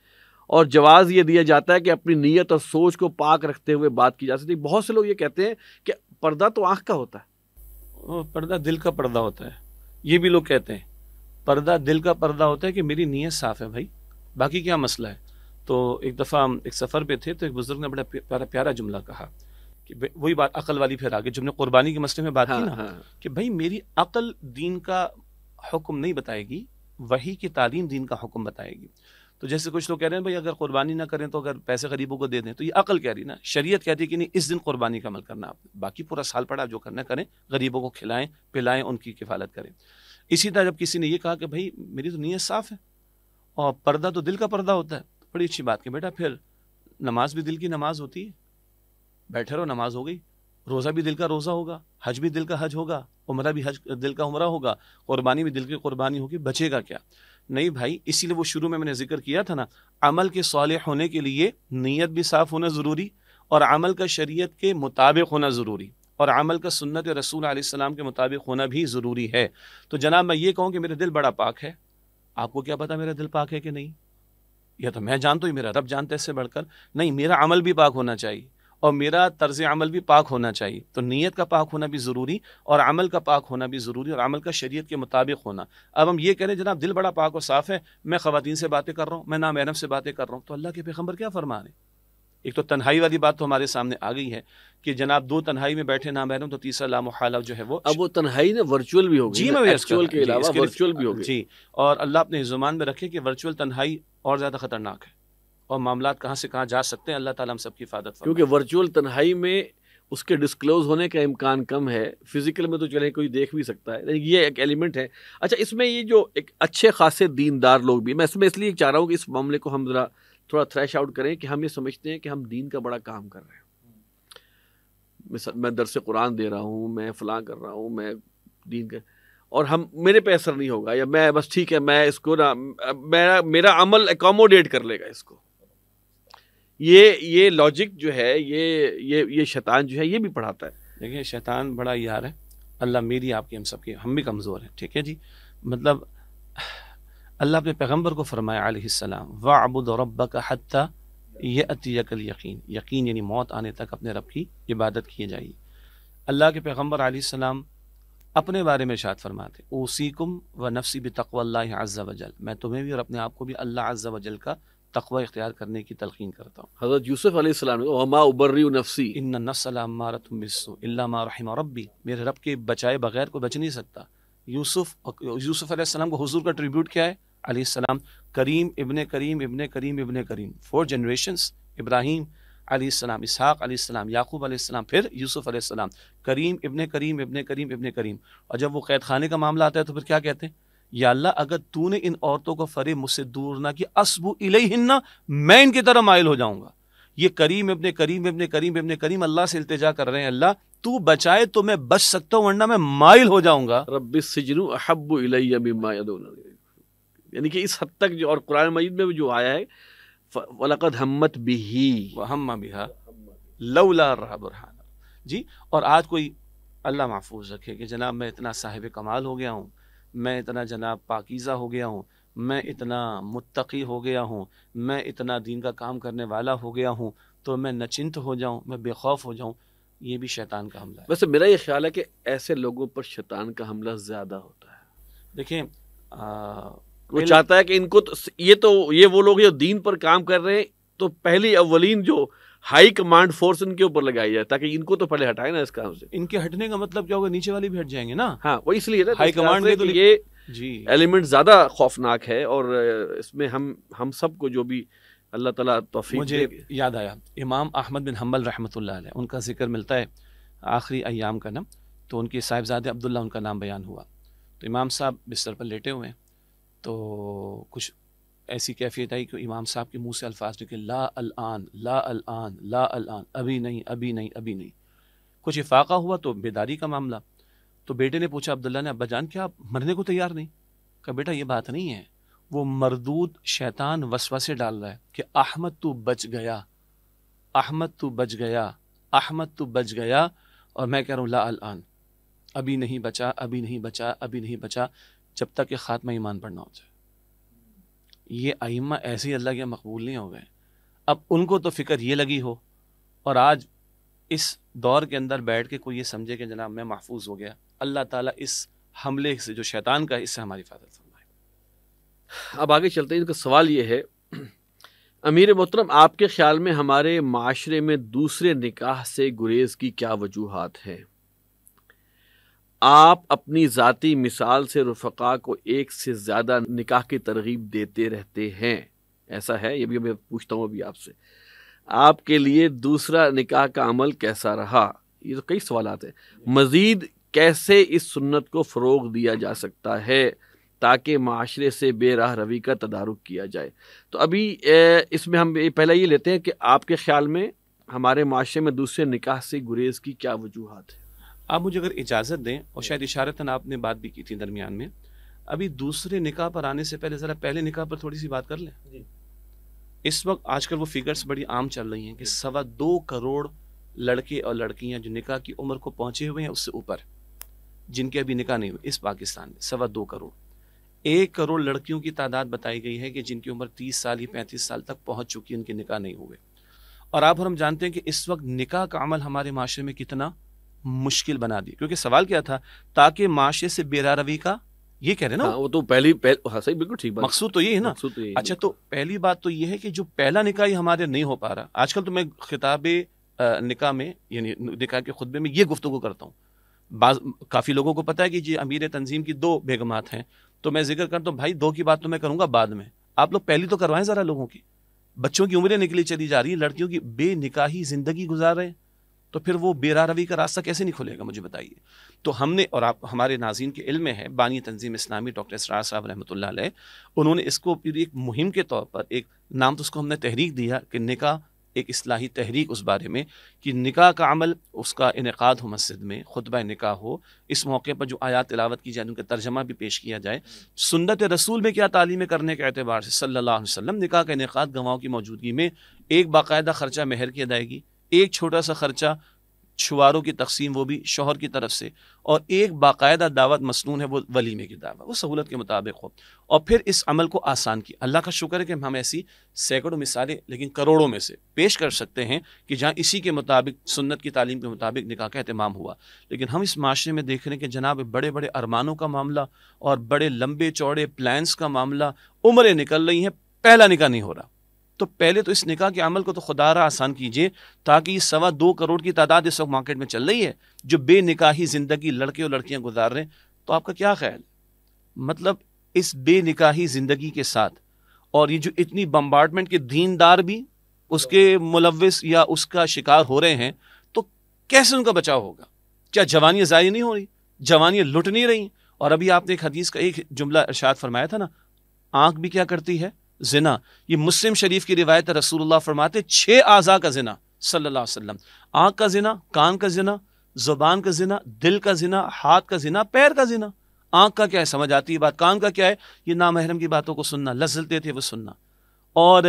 और जवाज़ ये दिया जाता है कि अपनी नीयत और सोच को पाक रखते हुए बात की जा सकती है बहुत से लोग ये कहते हैं कि पर्दा तो आंख का होता है पर्दा दिल का पर्दा होता है ये भी लोग कहते हैं पर्दा दिल का पर्दा होता है कि मेरी नीयत साफ़ है भाई बाकी क्या मसला है तो एक दफ़ा हम एक सफ़र पे थे तो एक बुज़ुर्ग ने बड़ा प्यारा प्यारा जुमला कहा कि वही बात अकल वाली फिर आगे जुमने कुर्बानी के मसले में बात हाँ, की ना हाँ। कि भाई मेरी अकल दीन का हुक्म नहीं बताएगी वही की तालीम दीन का हुक्म बताएगी तो जैसे कुछ लोग कह रहे हैं भाई अगर कुर्बानी ना करें तो अगर पैसे गरीबों को दे दें तो ये अकल कह रही ना शरीयत कहती है कि नहीं इस दिन कुर्बानी का अमल करना आप बाकी पूरा साल पड़ा जो करना करें गरीबों को खिलाएं पिलाएं उनकी किफालत करें इसी तरह जब किसी ने यह कहा कि भाई मेरी तो नीयत साफ़ है और पर्दा तो दिल का पर्दा होता है बड़ी अच्छी बात की बेटा फिर नमाज भी दिल की नमाज होती है बैठे रहो नमाज हो गई रोज़ा भी दिल का रोज़ा होगा हज भी दिल का हज होगा उमरा भी हज दिल का उमरा होगा कुर्बानी भी दिल की कुर्बानी होगी बचेगा क्या नहीं भाई इसीलिए वो शुरू में मैंने जिक्र किया था ना अमल के साल होने के लिए नीयत भी साफ़ होना ज़रूरी और अमल का शरीयत के मुताबिक होना ज़रूरी और अमल का सुन्नत रसूल आसमाम के मुताबिक होना भी ज़रूरी है तो जनाब मैं ये कहूँ कि मेरा दिल बड़ा पाक है आपको क्या पता मेरा दिल पाक है कि नहीं या तो मैं जानता ही मेरा रब जानता है इससे बढ़कर नहीं मेरा अमल भी पाक होना चाहिए और मेरा तर्ज अमल भी पाक होना चाहिए तो नीयत का पाक होना भी ज़रूरी और अमल का पाक होना भी ज़रूरी और अमल का शरीयत के मुताबिक होना अब हम ये कह रहे हैं जनाब दिल बड़ा पाक और साफ़ है मैं ख़वान से बातें कर रहा हूँ मैं नाम से बातें कर रहा हूँ तो अल्लाह के पैगम्बर क्या फरमा रहे एक तो तन्हाई वाली बात तो हमारे सामने आ गई है कि जनाब दो तन्हाई में बैठे ना बहनों तो तीसरा लामोहाला जो है वो अब वो तन्हाई ना वर्चुअल भी होगी जी मैं के अलावा वर्चुअल भी होगी जी और अल्लाह अपने जुबान में रखे कि वर्चुअल तन्हाई और ज़्यादा खतरनाक है और मामला कहाँ से कहाँ जा सकते हैं अल्लाह ताला हम सबकी हिफाजत क्योंकि वर्चुअल तन्हाई में उसके डिस्क्लोज होने का इम्कान कम है फिज़िकल में तो चले कोई देख भी सकता है ये एक एलिमेंट है अच्छा इसमें ये जो एक अच्छे खासे दीनदार लोग भी मैं इसमें इसलिए चाह रहा हूँ कि इस मामले को हम ज़रा थोड़ा थ्रैश आउट करें कि हम ये समझते हैं कि हम दीन का बड़ा काम कर रहे हैं मैं दरस कुरान दे रहा हूँ मैं फ़लाँ कर रहा हूँ मैं दीन का और हम मेरे पे असर नहीं होगा या मैं बस ठीक है मैं इसको ना मेरा मेरा अमल एकोमोडेट कर लेगा इसको ये ये लॉजिक जो है ये ये ये शैतान जो है ये भी पढ़ाता है देखिए शैतान बड़ा यार है अल्लाह मेरी आपकी हम सबकी हम भी कमज़ोर हैं ठीक है जी मतलब अल्लाह अपने पैगम्बर को फरमाया सलाम व अबुद रब का हती ये अतियकल यकीन यकीन यानी मौत आने तक अपने रब की इबादत किए जाइए अल्लाह के पैगम्बर सलाम अपने बारे में शाद फरमाते कुम व नफसी तकवल्ला अज़ा वजल मैं तुम्हें भी और अपने आप को भी अल्लाह अज्जा वजल का तकवा इख्तियार करने की तलखीन करता हूँ हज़रत यूसुफ हमा उबर्री नफसी इन नसलामा रहीम रबी मेरे रब के बचाए बगैर को बच नहीं सकता यूसुफ यूसुफ अलैहिस्सलाम को हुजूर का ट्रिब्यूट क्या है अलैहिस्सलाम करीम इब्ने करीम इब्ने करीम इब्ने करीम फोर जनरेशन इब्राहिम अलैहिस्सलाम इसहाक अलैहिस्सलाम याकूब अलैहिस्सलाम फिर यूसुफ अलैहिस्सलाम करीम इब्ने करीम इब्ने करीम इब्ने करीम और जब वो कैद खाने का मामला आता है तो फिर क्या कहते हैं या अल्लाह अगर तूने इन औरतों को फरे मुझसे दूर ना कि असबू इलेहिन्ना मैं इनकी तरह मायल हो जाऊंगा ये करीम इबन करीम इबन करीम इबन करीम अल्लाह से अल्तजा कर रहे हैं अल्लाह तू बचाए तो मैं बच सकता हूँ वरना मैं माइल हो जाऊंगा रबिसजनू अहब यानी कि इस हद तक जो और कुरान मजीद में जो आया है वलकद हम्मत बिही वहम्मा बिहा लौला रहा बुरहान जी और आज कोई अल्लाह महफूज रखे कि जनाब मैं इतना साहिब कमाल हो गया हूँ मैं इतना जनाब पाकिज़ा हो गया हूँ मैं इतना मुतकी हो गया हूँ मैं इतना दीन का काम करने वाला हो गया हूँ तो मैं नचिंत हो जाऊँ मैं बेखौफ हो जाऊँ ये भी शैतान का हमला है वैसे मेरा ये ख्याल है कि ऐसे लोगों पर शैतान का हमला ज़्यादा होता है देखिए वो चाहता है कि इनको तो ये तो ये वो लोग जो दीन पर काम कर रहे हैं तो पहली अवलिन जो हाई कमांड फोर्स इनके ऊपर लगाई जाए ताकि इनको तो पहले हटाए ना इस काम से इनके हटने का मतलब क्या होगा नीचे वाले भी हट जाएंगे ना हाँ वो इसलिए ना हाई कमांड तो ये जी एलिमेंट ज्यादा खौफनाक है और इसमें हम हम सबको जो भी अल्लाह ताला तौफीक मुझे याद आया इमाम अहमद बिन हम्बल रहमतुल्लाह अलैह उनका जिक्र मिलता है आखिरी अयाम का नाम तो उनके साहिबजादे अब्दुल्ला उनका नाम बयान हुआ तो इमाम साहब बिस्तर पर लेटे हुए हैं तो कुछ ऐसी कैफियत आई कि इमाम साहब के मुंह से अल्फाज निकले ला अल आन ला अल आन ला अल आन अभी नहीं अभी नहीं अभी नहीं कुछ इफाका हुआ तो बेदारी का मामला तो बेटे ने पूछा अब्दुल्ला ने अब्बा जान क्या आप मरने को तैयार नहीं कहा बेटा ये बात नहीं है वो मरदूद शैतान से डाल रहा है कि अहमद तू बच गया अहमद तू बच गया अहमद तू बच गया और मैं कह रहा हूँ ला अल आन अभी नहीं बचा अभी नहीं बचा अभी नहीं बचा जब तक ये खात्मा ईमान पढ़ना हो जाए ये आइम्मा ऐसे ही अल्लाह के मकबूल नहीं हो गए अब उनको तो फ़िक्र ये लगी हो और आज इस दौर के अंदर बैठ के कोई ये समझे कि जनाब मैं महफूज हो गया अल्लाह ताला इस हमले से जो शैतान का इससे हमारी हिफाजत फरमाए अब आगे चलते हैं इनका सवाल ये है अमीर मोहतरम आपके ख्याल में हमारे माशरे में दूसरे निकाह से गुरेज की क्या वजूहत हैं आप अपनी ज़ाती मिसाल से रफ़ा को एक से ज़्यादा निकाह की तरगीब देते रहते हैं ऐसा है ये भी मैं पूछता हूँ अभी आपसे आपके लिए दूसरा निकाह का अमल कैसा रहा ये तो कई सवाल हैं मज़ीद कैसे इस सुन्नत को फ़रोग दिया जा सकता है ताकि माशरे से बेराह रवि का तदारुक किया जाए तो अभी इसमें हम पहले ये लेते हैं कि आपके ख्याल में हमारे माशरे में दूसरे निकाह से गुरेज की क्या वजूहत है आप मुझे अगर इजाज़त दें और शायद इशारतन आपने बात भी की थी दरमियान में अभी दूसरे निकाह पर आने से पहले ज़रा पहले निकाह पर थोड़ी सी बात कर लें इस वक्त आजकल वो फिगर्स बड़ी आम चल रही हैं कि सवा दो करोड़ लड़के और लड़कियां जो निकाह की उम्र को पहुंचे हुए हैं उससे ऊपर जिनके अभी निकाह नहीं हुए इस पाकिस्तान में सवा दो करोड़ एक करोड़ लड़कियों की तादाद बताई गई है कि जिनकी उम्र तीस साल या पैंतीस साल तक पहुंच चुकी है उनके निकाह नहीं हुए और आप और हम जानते हैं कि इस वक्त निकाह का अमल हमारे माशरे में कितना मुश्किल बना दी क्योंकि सवाल क्या था ताकि माशरे से बेरा रवि का ये कह रहे ना हाँ, वो तो पहली पहल, हाँ, सही बिल्कुल ठीक मकसूद तो ये है ना तो ये अच्छा तो पहली बात तो ये है कि जो पहला निकाह हमारे नहीं हो पा रहा आजकल तो मैं खिताब निकाह में यानी निकाह के खुतबे में ये गुफ्तु करता हूँ बाज काफ़ी लोगों को पता है कि जी अमीर तंजीम की दो बेगमात हैं तो मैं जिक्र करता हूँ भाई दो की बात तो मैं करूँगा बाद में आप लोग पहली तो करवाएं ज़रा लोगों की बच्चों की उम्रें निकली चली जा रही है लड़कियों की बेनिकाही ज़िंदगी गुजार रहे हैं तो फिर वो बेरा रवि का रास्ता कैसे नहीं खुलेगा मुझे बताइए तो हमने और आप हमारे नाजीन के इल्म में है बानी तंजीम इस्लामी डॉक्टर इसरार साहब रहमत उन्होंने इसको फिर एक मुहिम के तौर पर एक नाम तो उसको हमने तहरीक दिया कि निका एक असलाही तहरीक उस बारे में कि निका का अमल उसका इनका हो मस्जिद में खुतब निका हो इस मौके पर जो आयात तिलावत की जाए उनका तर्जमा भी पेश किया जाए सुन्नत रसूल में क्या तालीम करने के अतबार से सल्ला वसम निका का इनका गवाओं की मौजूदगी में एक बाकायदा ख़र्चा महर की अदायगी एक छोटा सा ख़र्चा छुआरों की तकसीम वो भी शोहर की तरफ से और एक बाकायदा दावत मसनून है वो वलीमे की दावत वो सहूलत के मुताबिक हो और फिर इस अमल को आसान किया अल्लाह का शुक्र है कि हम ऐसी सैकड़ों मिसालें लेकिन करोड़ों में से पेश कर सकते हैं कि जहाँ इसी के मुताबिक सुन्नत की तालीम के मुताबिक निकाह का अहतमाम हुआ लेकिन हम इस माशरे में देख रहे हैं कि जनाब बड़े बड़े अरमानों का मामला और बड़े लंबे चौड़े प्लान्स का मामला उम्रें निकल रही हैं पहला निकाह नहीं हो रहा तो पहले तो इस निका के अमल को तो खुदा आसान कीजिए ताकि ये सवा दो करोड़ की तादाद इस वक्त मार्केट में चल रही है जो बेनिकाही ज़िंदगी लड़के और लड़कियाँ गुजार रहे हैं तो आपका क्या ख्याल मतलब इस बेनिकाही ज़िंदगी के साथ और ये जो इतनी बम्बार्टमेंट के दीनदार भी उसके मुलविस या उसका शिकार हो रहे हैं तो कैसे उनका बचाव होगा क्या जवानियाँ ज़ाय नहीं हो रही जवानियाँ लुट नहीं रही और अभी आपने एक हदीस का एक जुमला इर्शाद फरमाया था ना आँख भी क्या करती है जिना ये मुस्लिम शरीफ की रिवायत रसूल फरमाते छः आज़ा का जना सल्लल्लाहु अलैहि आँख का जिना कान का जना ज़ुबान का जना दिल का जिना हाथ का जना पैर का जिना आँख का क्या है समझ आती है बात कान का क्या है ये नामहरम की बातों को सुनना लजलते थे वो सुनना और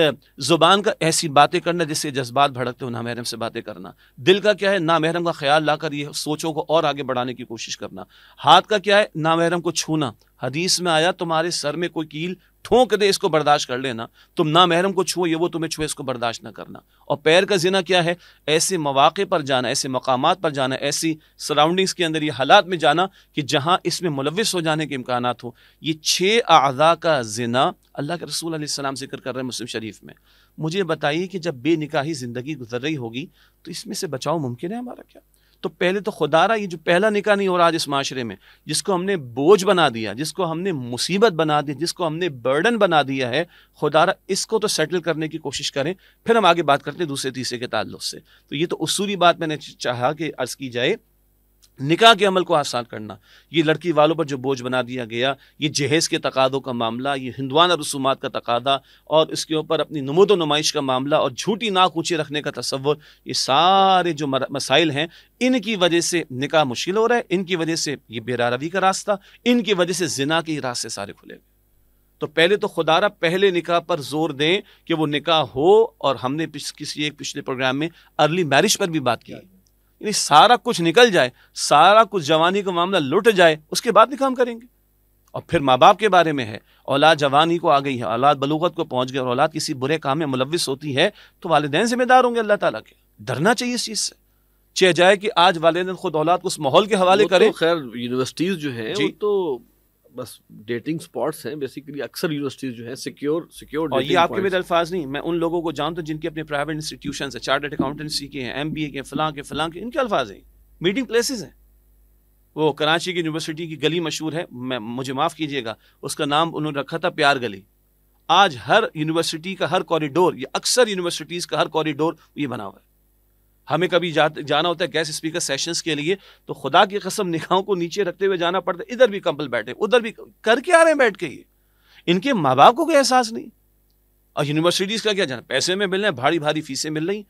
ज़ुबान का ऐसी बातें करना जिससे जज्बात भड़कते हो नामहरम से बातें करना दिल का क्या है नामहरम का ख्याल लाकर ये सोचों को और आगे बढ़ाने की कोशिश करना हाथ का क्या है नामहरम को छूना हदीस में आया तुम्हारे सर में कोई कील ठोंक दे इसको बर्दाश्त कर लेना तुम ना महरम को छुओ ये वो तुम्हें छुए इसको बर्दाश्त ना करना और पैर का जिना क्या है ऐसे मौाक़े पर जाना ऐसे मकाम पर जाना ऐसी सराउंडिंग्स के अंदर ये हालात में जाना कि जहाँ इसमें मुलविस हो जाने के इम्कान हो ये छः अज़ा का जिना अल्लाह के रसूल सलाम जिक्र कर रहे हैं मुस्लिम शरीफ में मुझे बताइए कि जब बेनिकाही ज़िंदगी गुजर रही होगी तो इसमें से बचाव मुमकिन है हमारा क्या तो पहले तो खुदारा ये जो पहला निका नहीं हो रहा आज इस माशरे में जिसको हमने बोझ बना दिया जिसको हमने मुसीबत बना दी जिसको हमने बर्डन बना दिया है खुदारा इसको तो सेटल करने की कोशिश करें फिर हम आगे बात करते हैं दूसरे तीसरे के ताल्लुक से तो ये तो उसूली बात मैंने चाहा कि अर्ज़ की जाए निकाह के अमल को आसान करना ये लड़की वालों पर जो बोझ बना दिया गया ये जहेज़ के तकादों का मामला ये हिंदवान रसूमात का तकादा और इसके ऊपर अपनी नमोद नुमाइश का मामला और झूठी नाक ऊँचे रखने का तस्वुर ये सारे जो मसाइल हैं इनकी वजह से निकाह मुश्किल हो रहा है इनकी वजह से ये बेरारवी का रास्ता इनकी वजह से जिना के रास्ते सारे खुले गए तो पहले तो खुदारा पहले निकाह पर जोर दें कि वो निकाह हो और हमने किसी एक पिछले प्रोग्राम में अर्ली मैरिज पर भी बात की यानी सारा कुछ निकल जाए सारा कुछ जवानी का मामला लुट जाए उसके बाद भी काम करेंगे और फिर माँ बाप के बारे में है औलाद जवानी को आ गई है औलाद बलूगत को पहुंच गई और औलाद किसी बुरे काम में मुलविस होती है तो वालदेन जिम्मेदार होंगे अल्लाह ताला के डरना चाहिए इस चीज़ से चाहे जाए कि आज वालदेन खुद औलाद को उस माहौल के हवाले करें तो खैर यूनिवर्सिटीज़ जो है तो बस डेटिंग स्पॉट्स हैं बेसिकली अक्सर यूनिवर्सिटीज जो है सिक्योर सिक्योर और ये आपके मेरे अल्फाज नहीं मैं उन लोगों को जानता हूँ जिनके अपने प्राइवेट इंस्टीट्यूशन है चार्टर्ड अकाउंटेंसी के हैं एम बी ए के फलां के फलां के इनके अल्फाज हैं मीटिंग प्लेसेज हैं वो कराची की यूनिवर्सिटी की गली मशहूर है मैं मुझे माफ़ कीजिएगा उसका नाम उन्होंने रखा था प्यार गली आज हर यूनिवर्सिटी का हर कॉरिडोर या अक्सर यूनिवर्सिटीज़ का हर कॉरिडोर ये बना हुआ है हमें कभी जा, जाना होता है गैस स्पीकर सेशंस के लिए तो खुदा की कसम निगाहों को नीचे रखते हुए जाना पड़ता है इधर भी कंपल बैठे उधर भी करके आ रहे हैं बैठ के ये इनके माँ बाप को कोई एहसास नहीं और यूनिवर्सिटीज़ का क्या जाना पैसे में मिल रहे हैं भारी भारी फीसें मिल रही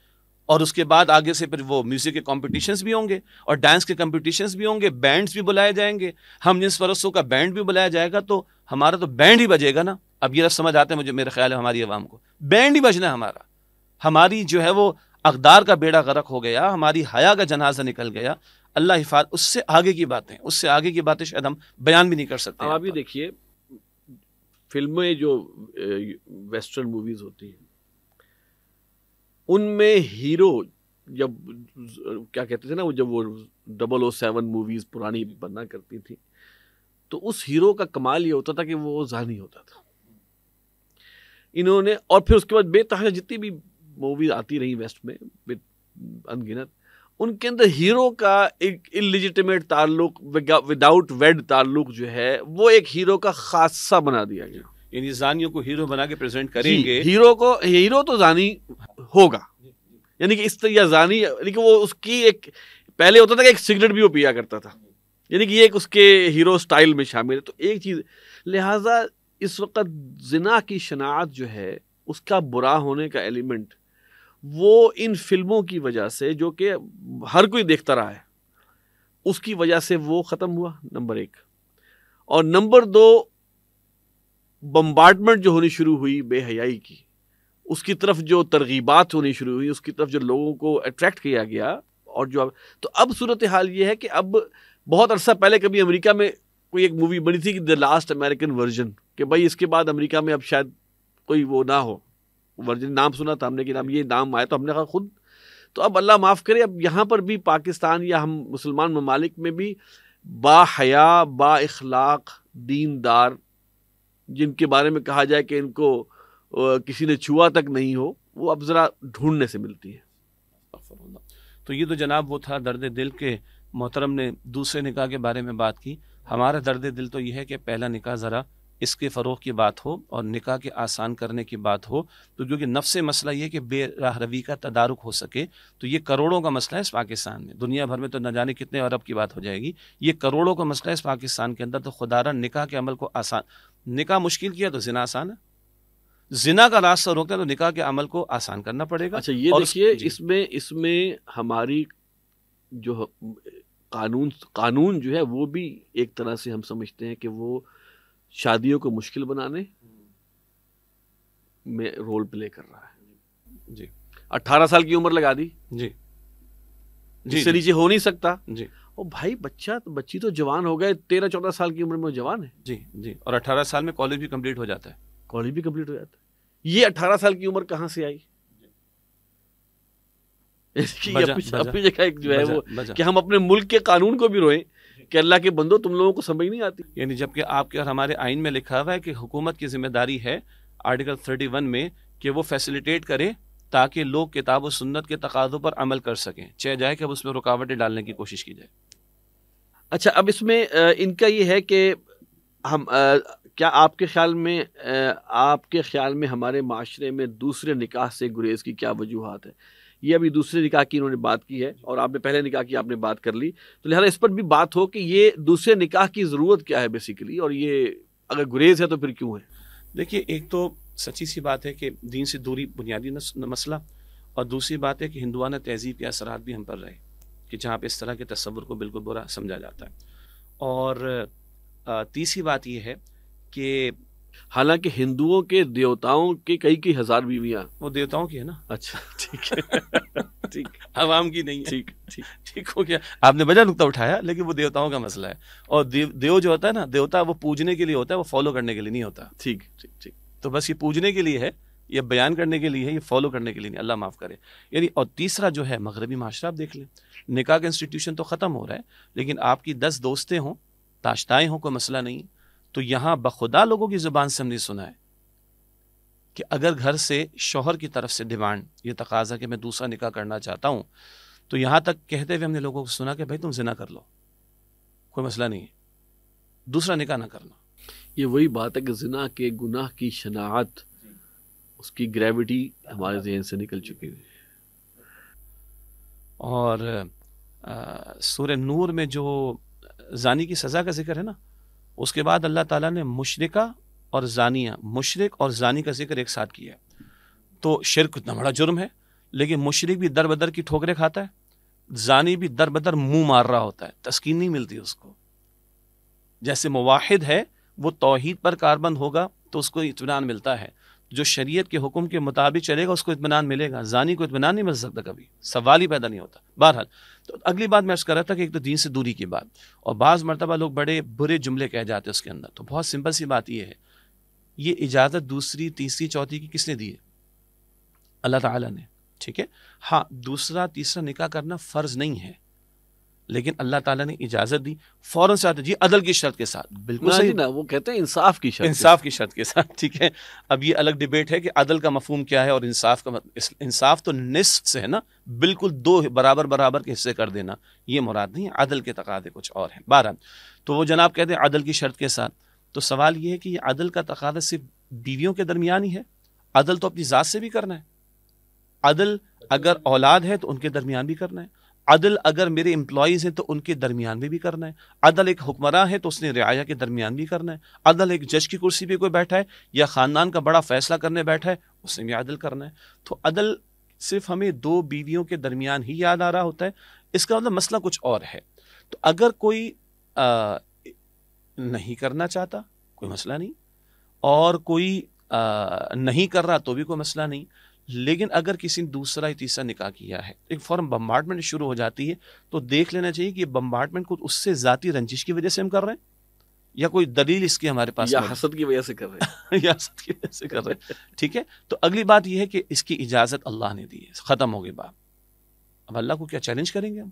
और उसके बाद आगे से फिर वो म्यूज़िक के कॉम्पिटिशन्स भी होंगे और डांस के कॉम्पिटिशन्स भी होंगे बैंड्स भी बुलाए जाएंगे हम जिस फरसों का बैंड भी बुलाया जाएगा तो हमारा तो बैंड ही बजेगा ना अब ये रफ समझ आते हैं मुझे मेरे ख्याल है हमारी आवाम को बैंड ही बजना है हमारा हमारी जो है वो अकदार का बेड़ा गरक हो गया हमारी हया का जनाजा निकल गया अल्लाह हिफाज उससे आगे की बातें उससे आगे की बातें शायद हम बयान भी नहीं कर सकते अभी देखिए फिल्में जो वेस्टर्न मूवीज होती हैं उनमें हीरो जब क्या कहते थे ना वो जब वो डबल ओ सेवन मूवीज़ पुरानी बनना करती थी तो उस हीरो का कमाल ये होता था कि वो जानी होता था इन्होंने और फिर उसके बाद बेतहाशा जितनी भी मूवी आती रही वेस्ट में विद अनगिनत उनके अंदर हीरो का एक इलिजिटिमेट ताल्लुक विदाउट वेड ताल्लुक जो है वो एक हीरो का खासा बना दिया गया यानी जानियों को हीरो बना के प्रेजेंट करेंगे हीरो को हीरो तो जानी होगा यानी कि इस तरह जानी यानी कि वो उसकी एक पहले होता था कि एक सिगरेट भी वो पिया करता था यानी कि ये एक उसके हीरो स्टाइल में शामिल है तो एक चीज़ लिहाजा इस वक्त जिना की शनात जो है उसका बुरा होने का एलिमेंट वो इन फिल्मों की वजह से जो कि हर कोई देखता रहा है उसकी वजह से वो ख़त्म हुआ नंबर एक और नंबर दो बम्बार्टमेंट जो होनी शुरू हुई बेहयाई की उसकी तरफ जो तरगीबात होनी शुरू हुई उसकी तरफ जो लोगों को अट्रैक्ट किया गया और जो अब तो अब सूरत हाल ये है कि अब बहुत अरसा पहले कभी अमेरिका में कोई एक मूवी बनी थी कि द लास्ट अमेरिकन वर्जन कि भाई इसके बाद अमेरिका में अब शायद कोई वो ना हो वर्जन नाम सुना था हमने कि नाम ये नाम आया तो हमने कहा खुद तो अब अल्लाह माफ़ करे अब यहाँ पर भी पाकिस्तान या हम मुसलमान ममालिक में भी बाया बा दीनदार जिनके बारे में कहा जाए कि इनको किसी ने छुआ तक नहीं हो वो अब ज़रा ढूंढने से मिलती है तो ये तो जनाब वो था दर्द दिल के मोहतरम ने दूसरे निकाह के बारे में बात की हमारा दर्द दिल तो यह है कि पहला निकाह ज़रा इसके फ़रोग की बात हो और निकाह के आसान करने की बात हो तो क्योंकि से मसला ये कि बेराह रवी का तदारक हो सके तो ये करोड़ों का मसला है इस पाकिस्तान में दुनिया भर में तो न जाने कितने अरब की बात हो जाएगी ये करोड़ों का मसला है इस पाकिस्तान के अंदर तो खुदारा निकाह के अमल को आसान निकाह मुश्किल किया तो जिना आसान है जिना का रास्ता हैं तो निकाह के अमल को आसान करना पड़ेगा अच्छा ये देखिए इसमें इसमें हमारी जो कानून कानून जो है वो भी एक तरह से हम समझते हैं कि वो शादियों को मुश्किल बनाने में रोल प्ले कर रहा है जी अट्ठारह साल की उम्र लगा दी जी जिससे नीचे हो नहीं सकता जी ओ भाई बच्चा तो बच्ची तो जवान हो गए तेरह चौदह साल की उम्र में जवान है जी जी और अठारह साल में कॉलेज भी कंप्लीट हो जाता है कॉलेज भी कंप्लीट हो जाता है ये अठारह साल की उम्र कहाँ से आई अपनी जगह एक जो है वो कि हम अपने मुल्क के कानून को भी रोएं कि अल्लाह के बंदो तुम लोगों को समझ नहीं आती यानी जबकि आपके और हमारे आइन में लिखा हुआ है कि हुकूमत की जिम्मेदारी है आर्टिकल थर्टी वन में कि वो फैसिलिटेट करे ताकि लोग किताब व सुन्नत के तकाज़ों पर अमल कर सकें चाहे जाए कि अब उसमें रुकावटें डालने की कोशिश की जाए अच्छा अब इसमें इनका ये है कि हम आ, क्या आपके ख्याल में आ, आपके ख्याल में हमारे माशरे में दूसरे निकाह से गुरेज की क्या वजूहत है ये अभी दूसरे निकाह की इन्होंने बात की है और आपने पहले निकाह की आपने बात कर ली तो लिहाजा इस पर भी बात हो कि ये दूसरे निकाह की ज़रूरत क्या है बेसिकली और ये अगर गुरेज है तो फिर क्यों है देखिए एक तो सच्ची सी बात है कि दीन से दूरी बुनियादी मसला और दूसरी बात है कि हिंदुआना तहजीब के असरात भी हम पर रहे कि जहाँ पर इस तरह के तस्वुर को बिल्कुल बुरा समझा जाता है और तीसरी बात यह है कि हालांकि हिंदुओं के देवताओं के कई कई हजार बीवियां वो देवताओं की है ना अच्छा ठीक है *laughs* ठीक आवाम की नहीं ठीक ठीक ठीक हो गया आपने बजा नुकता उठाया लेकिन वो देवताओं का मसला है और देव देव जो होता है ना देवता वो पूजने के लिए होता है वो फॉलो करने के लिए नहीं होता ठीक ठीक ठीक तो बस ये पूजने के लिए है ये बयान करने के लिए है ये फॉलो करने के लिए नहीं अल्लाह माफ़ करे यानी और तीसरा जो है मगरबी माशरा आप देख लें निकाह का इंस्टीट्यूशन तो ख़त्म हो रहा है लेकिन आपकी दस दोस्तें हों ताश्ताएँ हों कोई मसला नहीं है तो यहां बखुदा लोगों की ज़ुबान से हमने सुना है कि अगर घर से शोहर की तरफ से डिमांड ये तकाजा कि मैं दूसरा निकाह करना चाहता हूं तो यहां तक कहते हुए हमने लोगों को सुना कि भाई तुम जिना कर लो कोई मसला नहीं है दूसरा निकाह ना करना ये वही बात है कि जिना के गुनाह की शनात उसकी ग्रेविटी हमारे जहन से निकल चुकी है और सूर्य नूर में जो जानी की सज़ा का जिक्र है ना उसके बाद अल्लाह ताला ने मुशरिका और जानिया मुशरक और जानी का जिक्र एक साथ किया तो शिरक इतना बड़ा जुर्म है लेकिन मुशरक भी दर बदर की ठोकरें खाता है जानी भी दर बदर मुंह मार रहा होता है तस्कीन नहीं मिलती उसको जैसे मुवाहिद है वो तोहहीद पर कारबंद होगा तो उसको इतमान मिलता है जो शरीयत के हुक्म के मुताबिक चलेगा उसको इतमान मिलेगा जानी को इतमान नहीं मिल सकता कभी सवाल ही पैदा नहीं होता बहरहाल तो अगली बात मैं अर्ज कर रहा था कि एक तो दीन से दूरी की बात और बाज़ मरतबा लोग बड़े बुरे जुमले कह जाते हैं उसके अंदर तो बहुत सिंपल सी बात यह है ये इजाज़त दूसरी तीसरी चौथी की किसने दी है अल्लाह ताला ने ठीक है हाँ दूसरा तीसरा निकाह करना फ़र्ज़ नहीं है लेकिन अल्लाह ताला ने इजाजत दी फौरन साथ जी अदल की शर्त के साथ बिल्कुल सही ना वो कहते हैं इंसाफ की शर्त इंसाफ की शर्त के साथ ठीक है अब ये अलग डिबेट है कि अदल का मफहम क्या है और इंसाफ का इंसाफ तो निसफ से है ना बिल्कुल दो बराबर बराबर के हिस्से कर देना ये मुराद नहीं अदल के तकादे कुछ और हैं बारह तो वो जनाब कहते हैं अदल की शर्त के साथ तो सवाल ये है कि ये अदल का तकादा सिर्फ बीवियों के दरमियान ही है अदल तो अपनी ज़ात से भी करना है अदल अगर औलाद है तो उनके दरमियान भी करना है अदल अगर मेरे एम्प्लॉज़ हैं तो उनके दरमियान में भी करना है अदल एक हुक्मरा है तो उसने रियाया के दरमियान भी करना है अदल एक जज की कुर्सी पर कोई बैठा है या ख़ानदान का बड़ा फ़ैसला करने बैठा है उसने भी अदल करना है तो अदल सिर्फ हमें दो बीवियों के दरमियान ही याद आ रहा होता है इसका मतलब मसला कुछ और है तो अगर कोई आ, नहीं करना चाहता कोई मसला नहीं और कोई आ, नहीं कर रहा तो भी कोई मसला नहीं लेकिन अगर किसी ने दूसरा या तीसरा निकाह किया है एक फॉरम बम्बार्टमेंट शुरू हो जाती है तो देख लेना चाहिए कि बम्बार्टमेंट को उससे ज़ाती रंजिश की वजह से हम कर रहे हैं या कोई दलील इसकी हमारे पास या हसद की वजह से कर रहे हैं *laughs* या हसद की वजह से कर रहे हैं ठीक है तो अगली बात यह है कि इसकी इजाज़त अल्लाह ने दी है ख़त्म हो गई बात अब अल्लाह को क्या चैलेंज करेंगे हम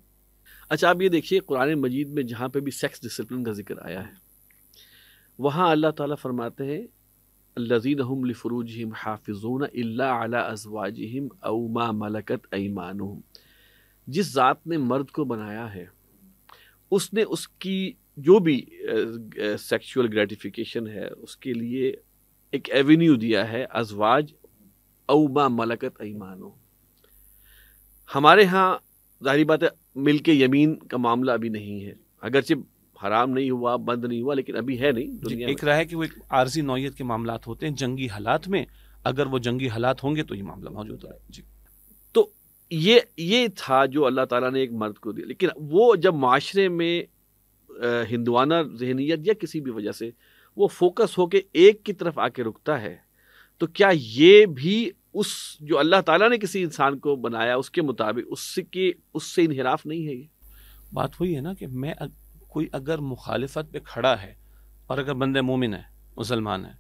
अच्छा आप ये देखिए कुरान मजीद में जहाँ पे भी सेक्स डिसिप्लिन का जिक्र आया है वहाँ अल्लाह ताला फरमाते हैं लजीन हम लफरूज हम हाफिजून अजवाज हम अमा मलकत ऐमान जिस ज़ात ने मर्द को बनाया है उसने उसकी जो भी सेक्सुअल ग्रेटिफिकेशन है उसके लिए एक एवेन्यू दिया है अजवाज अमा मलकत ऐमान हमारे यहाँ जाहिर बात है मिल के यमीन का मामला अभी नहीं है अगरचे हराम नहीं हुआ बंद नहीं हुआ लेकिन अभी है नहीं दुनिया एक रहा है कि वो एक आर्जी नौत के मामला होते हैं जंगी हालात में अगर वो जंगी हालात होंगे तो ये मामला मौजूद रहा जी तो ये ये था जो अल्लाह ताला ने एक मर्द को दिया लेकिन वो जब माशरे में हिंदवाना जहनीत या किसी भी वजह से वो फोकस होके एक की तरफ आके रुकता है तो क्या ये भी उस जो अल्लाह ताला ने किसी इंसान को बनाया उसके मुताबिक उसके उससे इनहराफ नहीं है ये बात वही है ना कि मैं कोई अगर मुखालफत पे खड़ा है और अगर बंदे मोमिन है मुसलमान है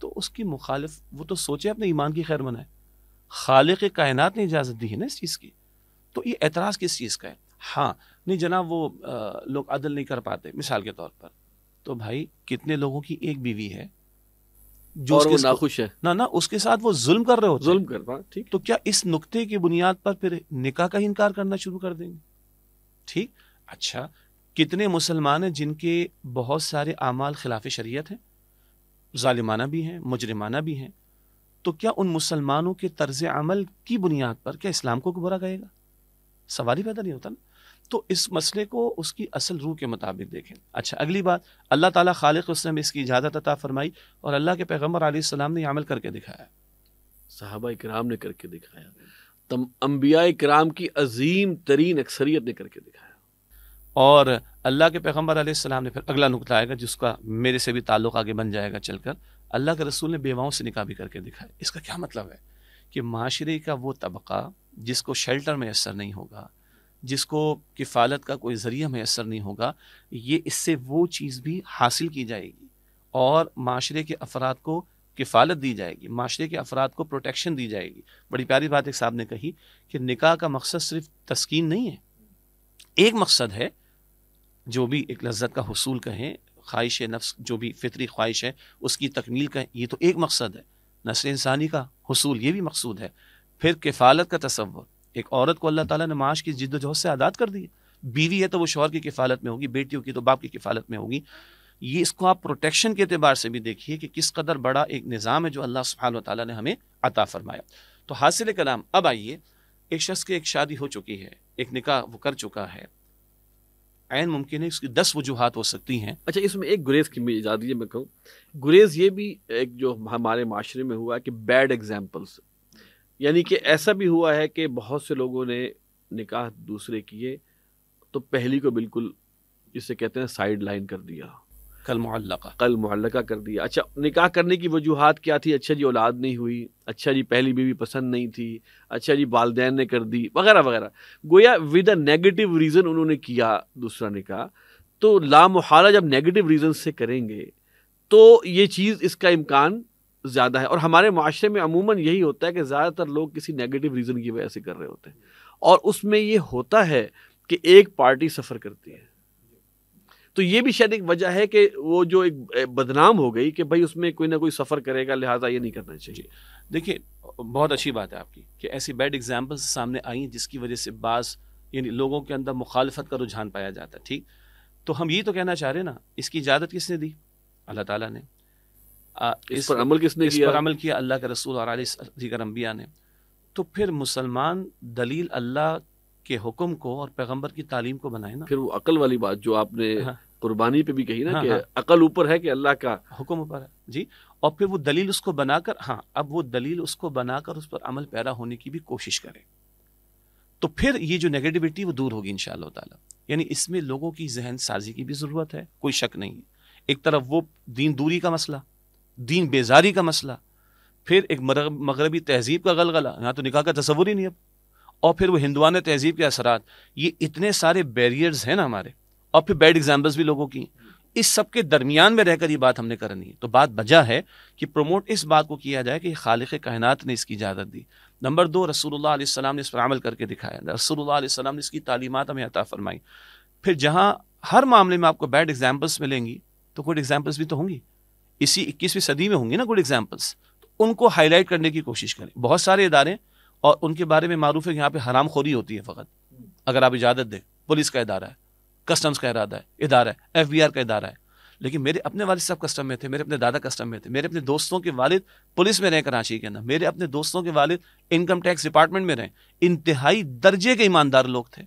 तो उसकी मुखालिफ वो तो सोचे अपने ईमान की खैर मनाए के कायनत ने इजाज़त दी है ना इस चीज़ की तो ये एतराज़ किस चीज़ का है हाँ नहीं जनाब वो लोग अदल नहीं कर पाते मिसाल के तौर पर तो भाई कितने लोगों की एक बीवी है जो और उसके नाखुश है ना ना उसके साथ वो जुल्म कर रहे हो जुल्म कर रहा ठीक तो क्या इस नुक्ते की बुनियाद पर फिर निकाह का इनकार करना शुरू कर देंगे ठीक अच्छा कितने मुसलमान हैं जिनके बहुत सारे अमाल खिलाफ शरीयत हैं ालिमाना भी हैं मुजरमाना भी हैं तो क्या उन मुसलमानों के तर्ज अमल की बुनियाद पर क्या इस्लाम को बुरा गएगा सवाल ही पैदा नहीं होता ना तो इस मसले को उसकी असल रूह के मुताबिक देखें अच्छा अगली बात अल्लाह ताला खालिक उसने में इसकी इजाज़त अता फरमाई और अल्लाह के पैगम्बर आसमाम ने अमल करके दिखाया साहबा कराम ने करके दिखाया तम अम्बिया कराम की अजीम तरीन अक्सरियत ने करके दिखाया और अल्लाह के पैगम्बर आसमाम ने फिर अगला नुकता आएगा जिसका मेरे से भी ताल्लुक आगे बन जाएगा चलकर अल्लाह के रसूल ने बेवाओं से निकाह भी करके दिखाया इसका क्या मतलब है कि माशरे का वो तबका जिसको शेल्टर मैसर नहीं होगा जिसको किफ़ालत का कोई ज़रिया मैसर नहीं होगा ये इससे वो चीज़ भी हासिल की जाएगी और माशरे के अफराद को किफ़ालत दी जाएगी माशरे के अफराद को प्रोटेक्शन दी जाएगी बड़ी प्यारी बात एक साहब ने कही कि निकाह का मकसद सिर्फ तस्किन नहीं है एक मकसद है जो भी एक लज्जत का हसूल कहें ख्वाहिश नफ्स जो भी फितरी ख्वाहिश है उसकी तकमील कहें ये तो एक मकसद है नसल इंसानी का हसूल ये भी मकसूद है फिर किफ़ालत का तस्वर एक औरत को अल्लाह ताला ने माश की जिद्दोजहद से आदा कर दी बीवी है तो वो शोहर की किफ़ालत में होगी बेटी होगी तो बाप की किफ़ालत में होगी ये इसको आप प्रोटेक्शन के अतबार से भी देखिए कि किस कदर बड़ा एक निज़ाम है जो अल्लाह सुबहान ताली ने हमें अता फरमाया तो हासिल कलाम अब आइए एक शख्स की एक शादी हो चुकी है एक निकाह वो कर चुका है आयन मुमकिन है इसकी दस वजूहत हो सकती हैं अच्छा इसमें एक गुरेज की इजाज़त ये मैं कहूँ गुरेज ये भी एक जो हमारे माशरे में हुआ है कि बैड एग्जाम्पल्स यानी कि ऐसा भी हुआ है कि बहुत से लोगों ने निकाह दूसरे किए तो पहली को बिल्कुल जिसे कहते हैं साइड लाइन कर दिया कल मोहल्ला कल मुल्ला कर दिया अच्छा निकाह करने की वजूहत क्या थी अच्छा जी औलाद नहीं हुई अच्छा जी पहली बीवी पसंद नहीं थी अच्छा जी वालदेन ने कर दी वगैरह वगैरह गोया विद अ नेगेटिव रीज़न उन्होंने किया दूसरा निकाह तो लामहाला जब नेगेटिव रीज़न से करेंगे तो ये चीज़ इसका इम्कान ज़्यादा है और हमारे माशरे में अमूमन यही होता है कि ज़्यादातर लोग किसी नेगेटिव रीज़न की वजह से कर रहे होते हैं और उसमें ये होता है कि एक पार्टी सफ़र करती है तो ये भी शायद एक वजह है कि वो जो एक बदनाम हो गई कि भाई उसमें कोई ना कोई सफ़र करेगा लिहाजा ये नहीं करना चाहिए देखिए बहुत अच्छी बात है आपकी कि ऐसी बैड एग्जाम्पल्स सामने आई जिसकी वजह से बास यानी लोगों के अंदर मुखालफत का रुझान पाया जाता है ठीक तो हम ये तो कहना चाह रहे हैं ना इसकी इजाज़त किसने दी अल्लाह ताला ने आ, इस, इस पर अमल किसने इस किया पर अमल किया अल्लाह के रसूल और दीगर अम्बिया ने तो फिर मुसलमान दलील अल्लाह के हुक्म को और पैगम्बर की तालीम को बनाए ना फिर वो अकल वाली बात जो आपने हाँ। कुर्बानी पे भी कही ना हाँ, कि हाँ, अकल ऊपर है कि अल्लाह का हुक्म ऊपर है जी और फिर वो दलील उसको बनाकर हाँ अब वो दलील उसको बनाकर उस पर अमल पैदा होने की भी कोशिश करें तो फिर ये जो नेगेटिविटी वो दूर होगी इन ताला यानी इसमें लोगों की जहन साजी की भी ज़रूरत है कोई शक नहीं है एक तरफ वो दीन दूरी का मसला दीन बेजारी का मसला फिर एक मगरबी तहजीब का गलगला यहाँ तो निकाह का तस्वुर ही नहीं अब और फिर वो हिंदुआन तहजीब के असरा ये इतने सारे बैरियर्स हैं ना हमारे और फिर बैड एग्जाम्पल्स भी लोगों की इस सब के दरमियान में रहकर ये बात हमने करनी है तो बात बजा है कि प्रमोट इस बात को किया जाए कि खालिक कायनात ने इसकी इजाज़त दी नंबर दो रसूलुल्लाह अलैहि ने इस पर अमल करके दिखाया रसूलुल्लाह अलैहि ने इसकी तालीमत हमें अता फरमाई फिर जहाँ हर मामले में आपको बैड एग्जाम्पल्स मिलेंगी तो गुड एग्जाम्पल्स भी तो होंगी इसी इक्कीसवीं सदी में होंगी ना गुड एग्जाम्पल्स तो उनको हाईलाइट करने की कोशिश करें बहुत सारे इदारे और उनके बारे में मारूफ है यहाँ पे हराम खोरी होती है फ़कत अगर आप इजाज़त दें पुलिस का इदारा है कस्टम्स का इरादा है इदारा है एफ का इदारा है लेकिन मेरे अपने वालिद साहब कस्टम में थे मेरे अपने दादा कस्टम में थे मेरे अपने दोस्तों के वालिद पुलिस में रहे कराची के अंदर मेरे अपने दोस्तों के वालिद इनकम टैक्स डिपार्टमेंट में रहे इंतहाई दर्जे के ईमानदार लोग थे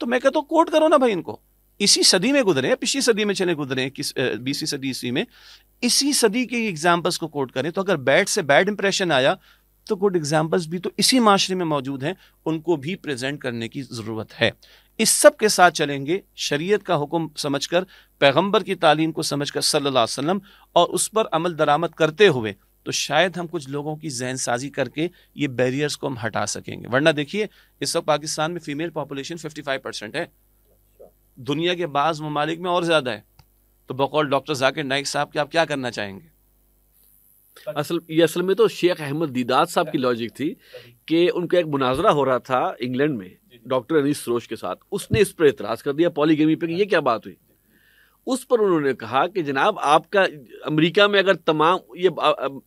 तो मैं कहता हूँ कोर्ट करो ना भाई इनको इसी सदी में गुजरे पिछली सदी में चले गुजरे किस बीसवीं सदी ईस्वी में इसी सदी के एग्जाम्पल्स को कोट करें तो अगर बैड से बैड इंप्रेशन आया तो गुड एग्जाम्पल्स भी तो इसी माशरे में मौजूद हैं उनको भी प्रेजेंट करने की ज़रूरत है इस सब के साथ चलेंगे शरीयत का हुक्म समझकर पैगंबर की तालीम को समझकर सल्लल्लाहु अलैहि वसल्लम और उस पर अमल दरामद करते हुए तो शायद हम कुछ लोगों की जहन साजी करके ये बैरियर्स को हम हटा सकेंगे वरना देखिए इस वक्त पाकिस्तान में फीमेल पॉपुलेशन 55 परसेंट है दुनिया के बाद ममालिक में और ज़्यादा है तो बकौल डॉक्टर जाकिर नाइक साहब के आप क्या करना चाहेंगे असल ये असल में तो शेख अहमद दीदार साहब की लॉजिक थी कि उनका एक मुनाजरा हो रहा था इंग्लैंड में डॉक्टर अनिश सरोज के साथ उसने इस पर एतराज कर दिया पॉलीगेमी पे कि ये क्या बात हुई उस पर उन्होंने कहा कि जनाब आपका अमेरिका में अगर तमाम ये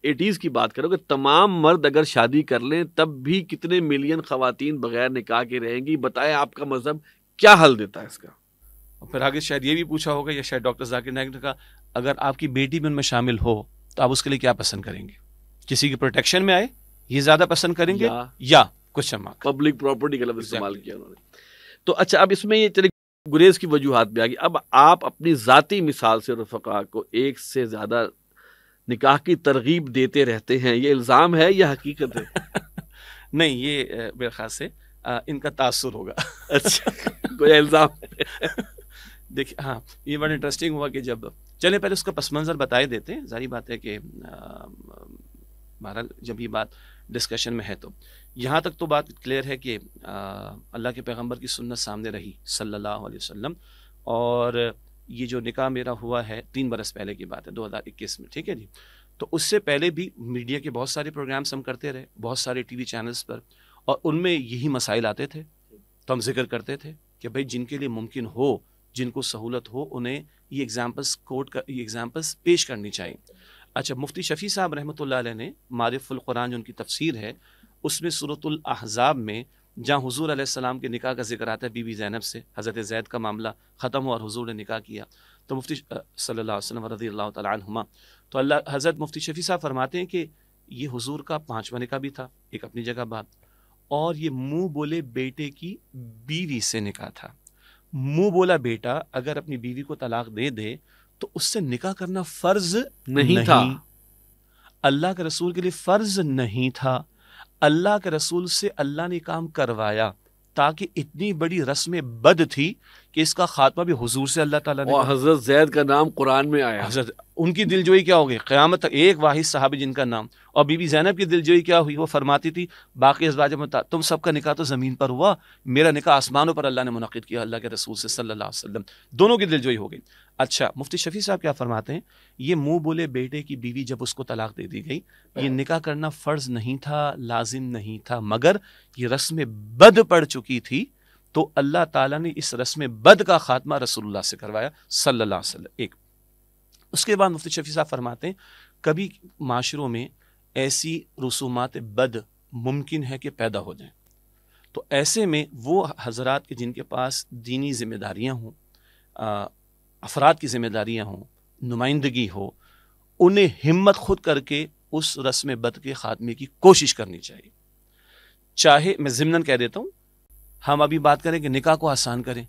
एटीज़ की बात करो कि तमाम मर्द अगर शादी कर लें तब भी कितने मिलियन खातन बगैर निकाह के रहेंगी बताएं आपका मजहब क्या हल देता है इसका और फिर आगे शायद ये भी पूछा होगा या शायद डॉक्टर जाकिर नायक ने कहा अगर आपकी बेटी भी उनमें शामिल हो तो आप उसके लिए क्या पसंद करेंगे किसी की प्रोटेक्शन में आए ये ज़्यादा पसंद करेंगे या, या क्वेश्चन मार्क पब्लिक प्रॉपर्टी का लफ्ज इस्तेमाल किया उन्होंने तो अच्छा अब इसमें ये चले गुरेज की वजूहत भी आ गई अब आप अपनी ज़ाती मिसाल से रफका को एक से ज़्यादा निकाह की तरगीब देते रहते हैं ये इल्ज़ाम है या हकीकत है *laughs* नहीं ये मेरे ख्याल से इनका तासर होगा *laughs* अच्छा कोई इल्ज़ाम *laughs* देखिए हाँ ये बड़ा इंटरेस्टिंग हुआ कि जब चले पहले उसका पस मंज़र बताए देते हैं जारी बात है कि बहरहाल जब ये बात डिस्कशन में है तो यहाँ तक तो बात क्लियर है कि अल्लाह के पैगम्बर की सुन्नत सामने रही सल्लल्लाहु अलैहि वसल्लम और ये जो निकाह मेरा हुआ है तीन बरस पहले की बात है 2021 में ठीक है जी तो उससे पहले भी मीडिया के बहुत सारे प्रोग्राम्स हम करते रहे बहुत सारे टीवी चैनल्स पर और उनमें यही मसाइल आते थे तो हम जिक्र करते थे कि भाई जिनके लिए मुमकिन हो जिनको सहूलत हो उन्हें ये एग्जाम्पल्स कोट कर ये एग्जाम्पल्स पेश करनी चाहिए अच्छा मुफ्ती शफी साहब रहमत ने मारिफुल कुरान जो उनकी तफसीर है उसमें सूरतुल अहज़ाब में जहाँ हजूर आसमाम के निकाह का जिक्र आता है बीबी जैनब से हज़रत जैद का मामला ख़त्म हुआ और हजूर ने निकाह किया तो मुफ्ती सल्ला वसलम अल्लाह तुमा तो अल्लाह हज़रत मुफ्ती शफी साहब फरमाते हैं कि ये हजूर का पाँचवा निका भी था एक अपनी जगह बात और ये मुँह बोले बेटे की बीवी से निका था मुँह बोला बेटा अगर अपनी बीवी को तलाक दे दे तो उससे निका करना फ़र्ज नहीं, नहीं था अल्लाह के रसूल के लिए फ़र्ज नहीं था अल्लाह के रसूल से अल्लाह ने काम करवाया ताकि इतनी बड़ी रस्म बद थी कि इसका खात्मा भी हुजूर से अल्लाह ताला ने हज़रत जैद का नाम कुरान में आया हजरत उनकी दिलजोई क्या हो गई क़्यामत तक एक वाहिद साहब जिनका नाम और बीबी जैनब की दिलजोई क्या हुई वो फरमाती थी बाकी इस बाजब तुम सबका निकाह तो ज़मीन पर हुआ मेरा निकाह आसमानों पर अल्लाह ने मुनद किया अल्लाह के रसूल से सल्ला वसलम दोनों की दिलजोई हो गई अच्छा मुफ्ती शफी साहब क्या फरमाते हैं ये मुंह बोले बेटे की बीवी जब उसको तलाक दे दी गई ये निकाह करना फ़र्ज नहीं था लाजिम नहीं था मगर ये रस्म बद पड़ चुकी थी तो अल्लाह ताला ने इस रस्म बद का खात्मा रसूलुल्लाह से करवाया सल्लल्लाहु अलैहि वसल्लम एक उसके बाद मुफ्ती शफी साहब फरमाते हैं कभी माशरों में ऐसी रसूमात बद मुमकिन है कि पैदा हो जाए तो ऐसे में वो हजरात के जिनके पास दीनी जिम्मेदारियां हों अफराद की जिम्मेदारियाँ हों नुमाइंदगी हो उन्हें हिम्मत खुद करके उस रस्म बद के ख़ात्मे की कोशिश करनी चाहिए चाहे मैं जिमन कह देता हूँ हम अभी बात करें कि निकाह को आसान करें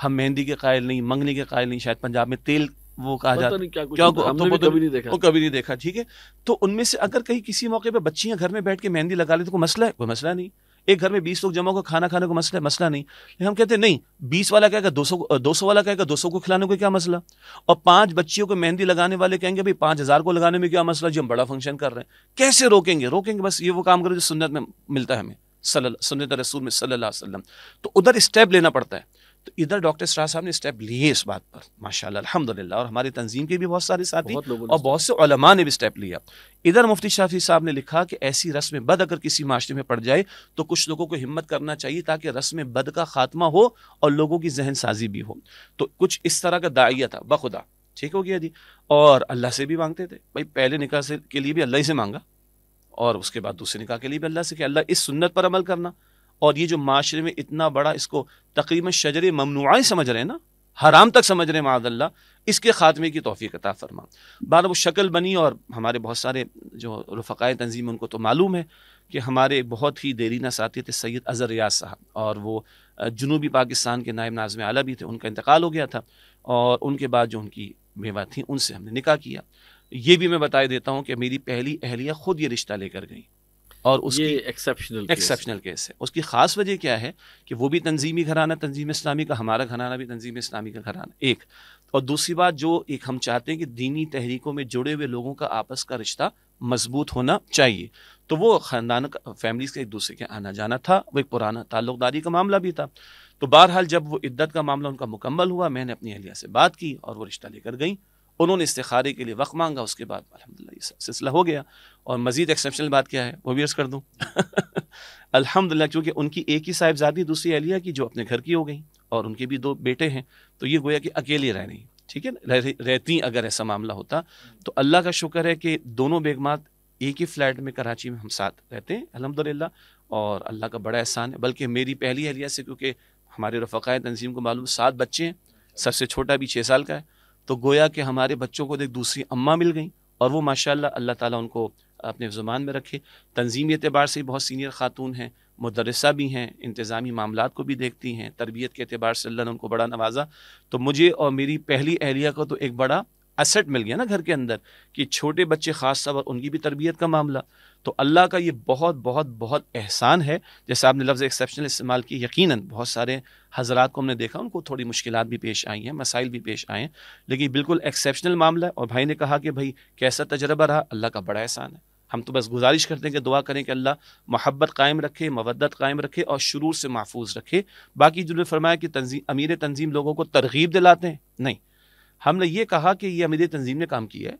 हम मेहंदी के कायल नहीं मंगनी के कायल नहीं शायद पंजाब में तेल वो कहा जाता है क्या, क्या तो, तो, तो कभी नहीं देखा वो कभी नहीं देखा ठीक है तो उनमें से अगर कहीं किसी मौके पर बच्चियां घर में बैठ के मेहंदी लगा ले तो कोई मसला है कोई मसला नहीं एक घर में बीस लोग जमा को खाना खाने को मसला मसला नहीं लेकिन हम कहते हैं नहीं बीस वाला कहेगा दो सौ दो सौ वाला कहेगा दो सौ को खिलाने को क्या मसला और पांच बच्चियों को मेहंदी लगाने वाले कहेंगे भाई पांच हजार को लगाने में क्या मसला जी हम बड़ा फंक्शन कर रहे हैं कैसे रोकेंगे रोकेंगे बस ये वो काम करो जो सुन्नत में मिलता है हमें सुन्नत रसूल में सल्लल्लाहु तो उधर स्टेप लेना पड़ता है तो इधर डॉक्टर शाह साहब ने स्टेप लिए इस बात पर माशाल्लाह अल्हम्दुलिल्लाह और हमारी तंजीम के भी बहुत सारे साथी बहुत और बहुत से उलमा ने भी स्टेप लिया इधर मुफ्ती शाफी साहब ने लिखा कि ऐसी रस्म बद अगर किसी माशरे में पड़ जाए तो कुछ लोगों को हिम्मत करना चाहिए ताकि रस्म बद का खात्मा हो और लोगों की जहन साजी भी हो तो कुछ इस तरह का दाइया था बखुदा ठीक हो गया जी और अल्लाह से भी मांगते थे भाई पहले निकाह के लिए भी अल्लाह ही से मांगा और उसके बाद दूसरे निकाह के लिए भी अल्लाह से कि अल्लाह इस सुन्नत पर अमल करना और ये जो माशरे में इतना बड़ा इसको तकरीबन शजर ममनुआ समझ रहे हैं ना हराम तक समझ रहे हैं मादल्ला इसके ख़ात्मे की तोफ़ी कता फरमा बाद वो शक्ल बनी और हमारे बहुत सारे जो रफ़ाय तंजीम उनको तो मालूम है कि हमारे बहुत ही देरीना साथी थे सैयद अज़र रियाज साहब और वो जनूबी पाकिस्तान के नायब नाजम आला भी थे उनका इंतकाल हो गया था और उनके बाद जो उनकी बेवा थी उनसे हमने निका किया ये भी मैं बता देता हूँ कि मेरी पहली अहलिया ख़ुद ये रिश्ता लेकर गई और उसकी एक्सेप्शनल एक्सेप्शनल केस है उसकी ख़ास वजह क्या है कि वो भी तंजीमी घराना तंजीम इस्लामी का हमारा घराना भी तंजीम इस्लामी का घराना एक और दूसरी बात जो एक हम चाहते हैं कि दीनी तहरीकों में जुड़े हुए लोगों का आपस का रिश्ता मजबूत होना चाहिए तो वो ख़ानदान का फैमिलीज़ का एक दूसरे के आना जाना था वो एक पुराना ताल्लुकदारी का मामला भी था तो बहरहाल जब वो इद्दत का मामला उनका मुकम्मल हुआ मैंने अपनी अहलिया से बात की और वो रिश्ता लेकर गई उन्होंने इस्तारे के लिए वक्त मांगा उसके बाद अलहमदिल्ला ये सिलसिला हो गया और मजीद एक्सेप्शनल बात क्या है वो भी अर्ज़ कर दूँ *laughs* अलहमदिल्ला क्योंकि उनकी एक ही साहिबजादी दूसरी अलिया की जो अपने घर की हो गई और उनके भी दो बेटे हैं तो ये गोया कि अकेले रह रही ठीक है रह, रहती अगर ऐसा मामला होता तो अल्लाह का शुक्र है कि दोनों बेगमात एक ही फ्लैट में कराची में हम साथ रहते हैं अलहमदिल्ला और अल्लाह का बड़ा एहसान है बल्कि मेरी पहली अहलिया से क्योंकि हमारे रफ़ाए तनजीम को मालूम सात बच्चे हैं सबसे छोटा भी छः साल का है तो गोया कि हमारे बच्चों को एक दूसरी अम्मा मिल गई और वो माशाल्लाह अल्लाह ताला उनको अपने ज़ुबान में रखे तंजीमी एतबार से बहुत सीनियर ख़ातून हैं मदरसा भी हैं इंतज़ामी मामला को भी देखती हैं तरबियत के अतबार से अल्लाह ने उनको बड़ा नवाजा तो मुझे और मेरी पहली अहलिया को तो एक बड़ा असट मिल गया ना घर के अंदर कि छोटे बच्चे ख़ास तौर उनकी भी तरबियत का मामला तो अल्लाह का ये बहुत बहुत बहुत एहसान है जैसे आपने लफ्ज़ एक्सेप्शनल इस्तेमाल की यकीनन बहुत सारे हजरात को हमने देखा उनको थोड़ी मुश्किल भी पेश आई हैं मसाइल भी पेश आए हैं लेकिन बिल्कुल एक्सेप्शनल मामला है और भाई ने कहा कि भाई कैसा तजर्बा रहा अल्लाह का बड़ा एहसान है हम तो बस गुजारिश करते हैं कि दुआ करें कि अल्लाह मोहब्बत कायम रखे मवदत कायम रखे और शुरू से महफूज रखे बाकी जिन्होंने फरमाया कि तंजीम अमीर तंजीम लोगों को तरगीब दिलाते हैं नहीं हमने ये कहा कि ये अमीर तंजीम ने काम किया है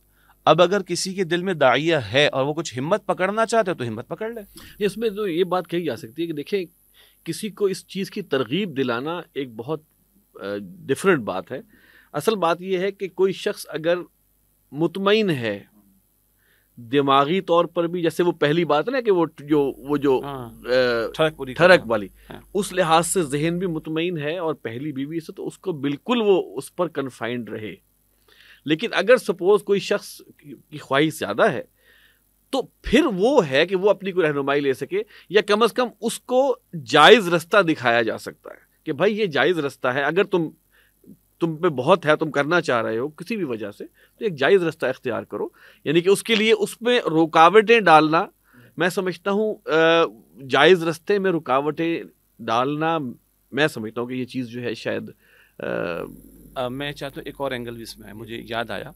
अब अगर किसी के दिल में दाइया है और वो कुछ हिम्मत पकड़ना चाहते हो तो हिम्मत पकड़ ले इसमें तो ये बात कही जा सकती है कि देखिए किसी को इस चीज़ की तरगीब दिलाना एक बहुत डिफरेंट बात है असल बात यह है कि कोई शख्स अगर मुतमिन है दिमागी तौर पर भी जैसे वो पहली बात ना कि वो जो वो जो हाँ। ठरक वाली हाँ। उस लिहाज से जहन भी मुतमिन है और पहली बीवी से तो उसको बिल्कुल वो उस पर कन्फाइंड रहे लेकिन अगर सपोज कोई शख्स की ख्वाहिश ज़्यादा है तो फिर वो है कि वो अपनी कोई रहनुमाई ले सके या कम अज़ कम उसको जायज़ रास्ता दिखाया जा सकता है कि भाई ये जायज़ रास्ता है अगर तुम तुम पे बहुत है तुम करना चाह रहे हो किसी भी वजह से तो एक जायज़ रास्ता इख्तियार करो यानी कि उसके लिए उसमें रुकावटें डालना मैं समझता हूँ जायज़ रास्ते में रुकावटें डालना मैं समझता हूँ कि ये चीज़ जो है शायद आ, मैं चाहता हूँ एक और एंगल भी इसमें है मुझे याद आया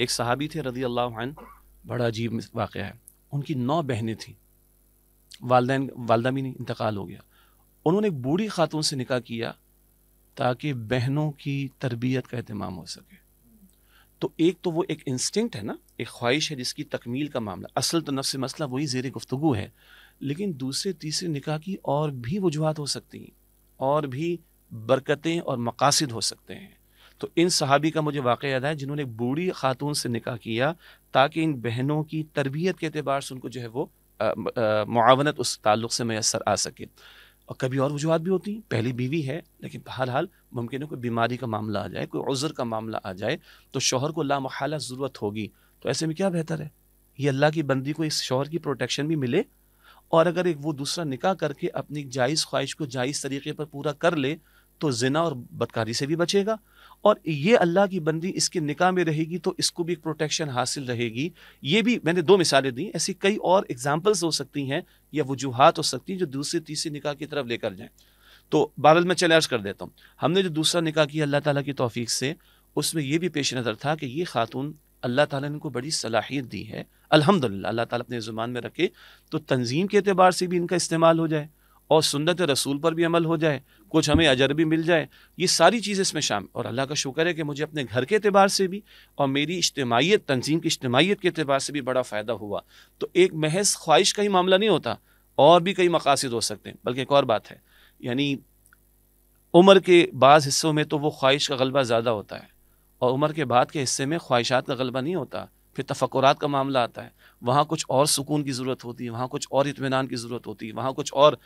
एक सहाबी थे रजी अल्लाह बड़ा अजीब वाक़ है उनकी नौ बहनें थीं वालदेन वालदा भी नहीं इंतकाल हो गया उन्होंने एक बूढ़ी खातून से निकाह किया ताकि बहनों की तरबियत का अहतमाम हो सके तो एक तो वो एक इंस्टिंक्ट है ना एक ख्वाहिश है जिसकी तकमील का मामला असल तो नफ्स मसला वही जेर गुफ्तु है लेकिन दूसरे तीसरे निकाह की और भी वजूहत हो सकती हैं और भी बरकतें और मकासद हो सकते हैं तो इन सहाबी का मुझे वाक़ याद है जिन्होंने एक बूढ़ी खातून से निकाह किया ताकि इन बहनों की तरबियत के अतबार से उनको जो है वो मावनत उस ताल्लुक़ से मैसर आ सके और कभी और वजूहत भी होती हैं पहली बीवी है लेकिन बहरहाल मुमकिन है कोई बीमारी का मामला आ जाए कोई उज़र का मामला आ जाए तो शोहर को लामहाला ज़रूरत होगी तो ऐसे में क्या बेहतर है ये अल्लाह की बंदी को इस शोहर की प्रोटेक्शन भी मिले और अगर एक वो दूसरा निकाह करके अपनी जायज़ ख्वाहिश को जायज़ तरीके पर पूरा कर ले तो जिना और बदकारी से भी बचेगा और ये अल्लाह की बंदी इसके निकाह में रहेगी तो इसको भी एक प्रोटेक्शन हासिल रहेगी ये भी मैंने दो मिसालें दी ऐसी कई और एग्जाम्पल्स हो सकती हैं या वजूहत हो सकती हैं जो दूसरे तीसरे निकाह की तरफ लेकर जाएँ तो बादल मैं चैलेंज कर देता हूँ हमने जो दूसरा निकाह किया अल्लाह ताली की तोफ़ी से उसमें यह भी पेश नज़र था कि ये खातून अल्लाह ताली ने इनको बड़ी सलाहियत दी है अलहमदिल्ला अल्लाह ताली अपने ज़ुबान में रखे तो तंजीम के अतबार से भी इनका इस्तेमाल हो जाए और सुन्नत रसूल पर भी अमल हो जाए कुछ हमें अजर भी मिल जाए ये सारी चीज़ें इसमें शामिल और अल्लाह का शुक्र है कि मुझे अपने घर के अतबार से भी और मेरी इज्तमाहीत तंजीम की इज्तमाहीत के अतबार से भी बड़ा फ़ायदा हुआ तो एक महज ख्वाहिश का ही मामला नहीं होता और भी कई मकासद हो सकते हैं बल्कि एक और बात है यानी उम्र के बाद हिस्सों में तो वो ख्वाहिश का गलबा ज़्यादा होता है और उम्र के बाद के हिस्से में ख्वाहिशात का गलबा नहीं होता फिर तफक्रात का मामला आता है वहाँ कुछ और सुकून की ज़रूरत होती है वहाँ कुछ और इतमान की ज़रूरत होती है वहाँ कुछ और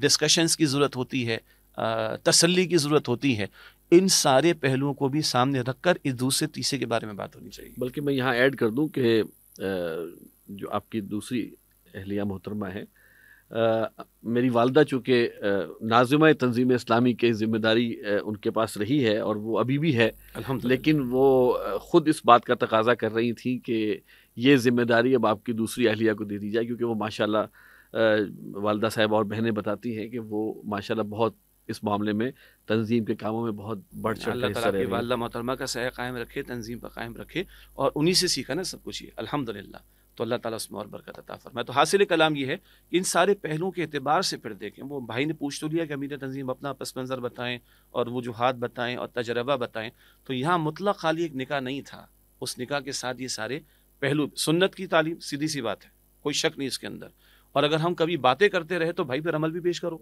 डिस्कशंस की ज़रूरत होती है तसल्ली की ज़रूरत होती है इन सारे पहलुओं को भी सामने रखकर इस दूसरे तीसरे के बारे में बात होनी चाहिए बल्कि मैं यहाँ ऐड कर दूँ कि जो आपकी दूसरी अहलिया मोहतरमा है आ, मेरी वालदा चूँकि नाजिमा तंजीम इस्लामी की जिम्मेदारी उनके पास रही है और वो अभी भी है लेकिन वो ख़ुद इस बात का तकाजा कर रही थी कि ये जिम्मेदारी अब आपकी दूसरी अहलिया को दे दी जाए क्योंकि वो माशाल्लाह वालदा साहब और बहनें बताती हैं कि वो माशाल्लाह बहुत इस मामले में तंजीम के कामों में बहुत बढ़ चढ़ अल्लाह ताला वालदा मोहतरमा का सहाय कायम रखे तंजीम पर कायम रखे और उन्हीं से सीखा ना सब कुछ ये अल्हम्दुलिल्लाह तो अल्लाह ताला उसमें और बरकत अता फरमाए तो हासिल कलाम ये है कि इन सारे पहलुओं के अतबार से फिर देखें वो भाई ने पूछ तो लिया कि अमीर तंजीम अपना पस मंज़र बताएँ और वजूहत बताएँ और तजर्बा बताएँ तो यहाँ मुतला खाली एक निका नहीं था उस निका के साथ ये सारे पहलू सुन्नत की तालीम सीधी सी बात है कोई शक नहीं इसके अंदर और अगर हम कभी बातें करते रहे तो भाई पर अमल भी पेश करो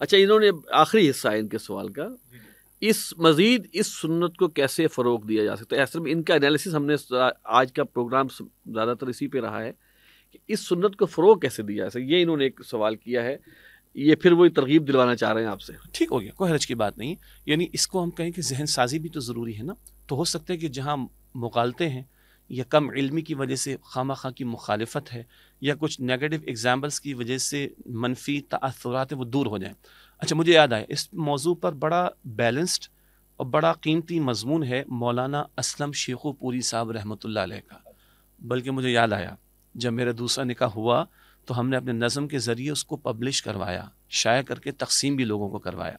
अच्छा इन्होंने आखिरी हिस्सा है इनके सवाल का इस मज़ीद इस सुन्नत को कैसे फ़रोग दिया जा सकता है असल में इनका एनालिसिस हमने आज का प्रोग्राम ज़्यादातर इसी पे रहा है कि इस सुन्नत को फ़रोग कैसे दिया जा सकता ये इन्होंने एक सवाल किया है ये फिर वही तरगीब दिलवाना चाह रहे हैं आपसे ठीक हो गया कोई हरज की बात नहीं यानी इसको हम कहें कि जहन साजी भी तो ज़रूरी है ना तो हो सकता है कि जहाँ मुकालते हैं या कम इलमी की वजह से खामा खां की मुखालफत है या कुछ नेगेटिव एग्जाम्पल्स की वजह से मनफी तसरात वो दूर हो जाएँ अच्छा मुझे याद आया इस मौजू पर बड़ा बैलेंस्ड और बड़ा कीमती मजमून है मौलाना असलम शेखू पूरी साहब रहमत का बल्कि मुझे याद आया जब मेरा दूसरा निका हुआ तो हमने अपने नज़म के ज़रिए उसको पब्लिश करवाया शाया करके तकसीम भी लोगों को करवाया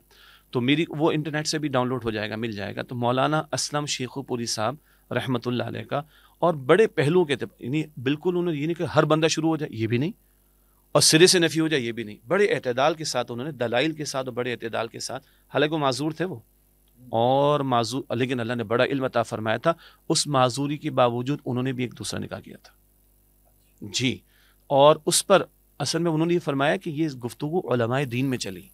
तो मेरी वो इंटरनेट से भी डाउनलोड हो जाएगा मिल जाएगा तो मौलाना असलम पूरी साहब रहमत का और बड़े पहलुओं के यानी बिल्कुल उन्होंने ये नहीं कि हर बंदा शुरू हो जाए ये भी नहीं और सिरे से नफी हो जाए ये भी नहीं बड़े अतदाल के साथ उन्होंने दलाइल के साथ और बड़े अतदाल के साथ हालांकि वो माजूर थे वो और माजूर लेकिन अल्लाह ने बड़ा इल्म अता फरमाया था उस माजूरी के बावजूद उन्होंने भी एक दूसरा निकाह किया था जी और उस पर असल में उन्होंने ये फरमाया कि ये गुफ्तु दीन में चली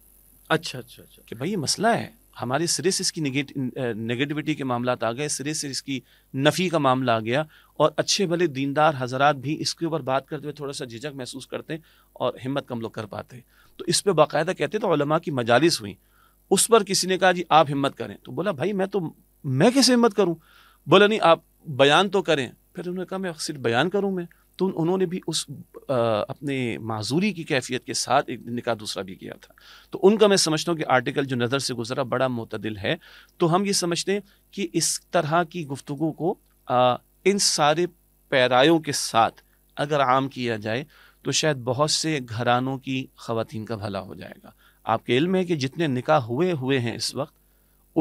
अच्छा अच्छा अच्छा कि भाई ये मसला है हमारे सिरे से इसकी नेगेटिविटी के मामला आ गए सिरे से इसकी नफ़ी का मामला आ गया और अच्छे भले दीनदार हजरात भी इसके ऊपर बात करते हुए थोड़ा सा झिझक महसूस करते हैं और हिम्मत कम लोग कर पाते हैं तो इस पर बाकायदा कहते तो ओलमा की मजालिस हुई उस पर किसी ने कहा जी आप हिम्मत करें तो बोला भाई मैं तो मैं कैसे हिम्मत करूँ बोला नहीं आप बयान तो करें फिर उन्होंने कहा मैं सिर्फ बयान करूँ मैं तो उन्होंने भी उस आ, अपने माजूरी की कैफियत के साथ एक निका दूसरा भी किया था तो उनका मैं समझता हूँ कि आर्टिकल जो नज़र से गुजरा बड़ा मतदिल है तो हम ये समझते हैं कि इस तरह की गुफ्तु को आ, इन सारे पैरायों के साथ अगर आम किया जाए तो शायद बहुत से घरानों की खातन का भला हो जाएगा आपके इल्म है कि जितने निकाह हुए हुए हैं इस वक्त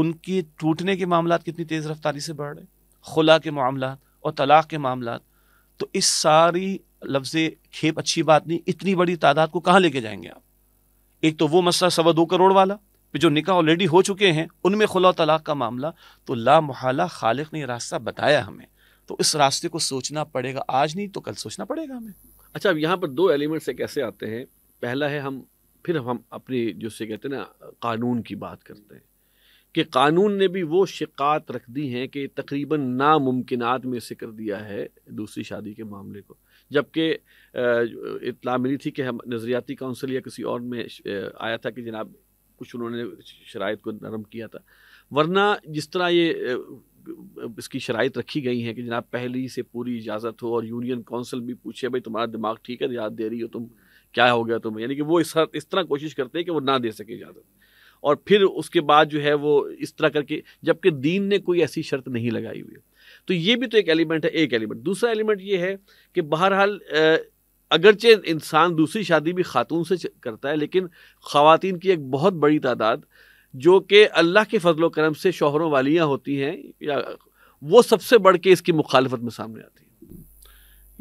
उनके टूटने के मामला कितनी तेज़ रफ्तारी से बढ़ रहे खुला के मामला और तलाक़ के मामला तो इस सारी लफ्ज खेप अच्छी बात नहीं इतनी बड़ी तादाद को कहाँ लेके जाएंगे आप एक तो वो मसला सवा दो करोड़ वाला जो निकाह ऑलरेडी हो चुके हैं उनमें खुला तलाक का मामला तो ला मुहला खालिक ने रास्ता बताया हमें तो इस रास्ते को सोचना पड़ेगा आज नहीं तो कल सोचना पड़ेगा हमें अच्छा अब यहाँ पर दो एलिमेंट्स कैसे आते हैं पहला है हम फिर हम अपनी जो से कहते हैं ना कानून की बात करते हैं कि कानून ने भी वो शिकात रख दी हैं कि तकरीबन नामुमकिन में से कर दिया है दूसरी शादी के मामले को जबकि इतला मिली थी कि हम नज़रियाती काउंसिल या किसी और में आया था कि जनाब कुछ उन्होंने शराइ को नरम किया था वरना जिस तरह ये इसकी शराइ रखी गई हैं कि जनाब पहले ही से पूरी इजाज़त हो और यूनियन काउंसिल भी पूछे भाई तुम्हारा दिमाग ठीक है याद दे रही हो तुम क्या हो गया तुम्हें यानी कि वो इस इस तरह कोशिश करते हैं कि वो ना दे सके इजाज़त और फिर उसके बाद जो है वो इस तरह करके जबकि दीन ने कोई ऐसी शर्त नहीं लगाई हुई तो ये भी तो एक एलिमेंट है एक एलिमेंट दूसरा एलिमेंट ये है कि बहरहाल अगरचे इंसान दूसरी शादी भी खातून से करता है लेकिन ख़वान की एक बहुत बड़ी तादाद जो कि अल्लाह के फजल करम से शोहरों वालियाँ होती हैं या वो सबसे बढ़ के इसकी मुखालफत में सामने आती है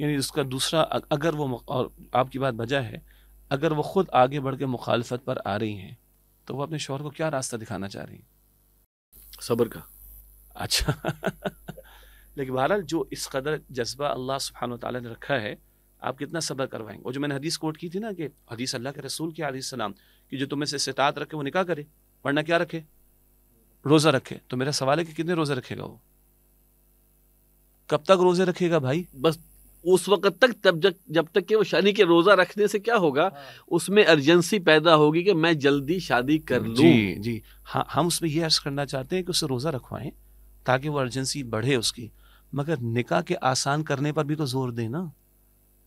यानी इसका दूसरा अगर वो और आपकी बात वजह है अगर वो ख़ुद आगे बढ़ के मुखालफत पर आ रही हैं तो वो अपने शोहर को क्या रास्ता दिखाना चाह रही सबर का अच्छा लेकिन बहरहाल जो इस कदर जज्बा अल्लाह सुबहान तला ने रखा है आप कितना सबर करवाएंगे और जो मैंने हदीस कोट की थी ना कि हदीस अल्लाह के रसूल की सलाम कि जो तुम्हें से सितात रखे वो निकाह करे वरना क्या रखे रोज़ा रखे तो मेरा सवाल है कि कितने रोज़े रखेगा वो कब तक रोज़े रखेगा भाई बस उस वक्त तक तब जब जब तक कि वो शादी के रोजा रखने से क्या होगा हाँ। उसमें अर्जेंसी पैदा होगी कि मैं जल्दी शादी कर लूं जी जी हाँ हम उसमें ये अर्ज करना चाहते हैं कि उसे रोजा रखवाएं ताकि वो अर्जेंसी बढ़े उसकी मगर निकाह के आसान करने पर भी तो जोर दें ना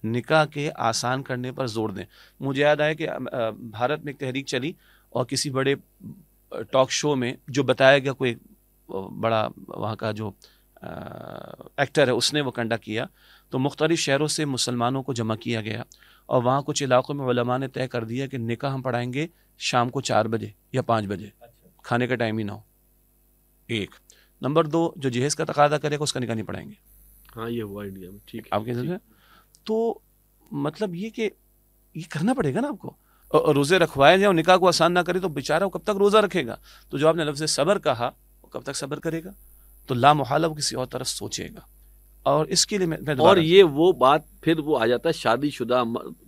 निकाह के आसान करने पर जोर दें मुझे याद आया कि भारत में एक तहरीक चली और किसी बड़े टॉक शो में जो बताया गया कोई बड़ा वहाँ का जो एक्टर है उसने वो कंडक्ट किया तो मुख्तलि शहरों से मुसलमानों को जमा किया गया और वहाँ कुछ इलाक़ों में ने तय कर दिया कि निका हम पढ़ाएंगे शाम को चार बजे या पाँच बजे खाने का टाइम ही ना हो एक नंबर दो जो जहेज़ का तकादा करेगा उसका निका नहीं पढ़ाएंगे हाँ ये हुआ इंडिया में ठीक आपके हिसाब तो मतलब ये कि ये करना पड़ेगा ना आपको रोज़े रखवाए जाए और निकाह को आसान ना करे तो बेचारा वो कब तक रोज़ा रखेगा तो जो आपने लफ्ज़ सबर कहा वो कब तक सबर करेगा तो ला मुहाला वो किसी और तरफ सोचेगा और इसके लिए मैं, मैं और ये वो बात फिर वो आ जाता है शादी शुदा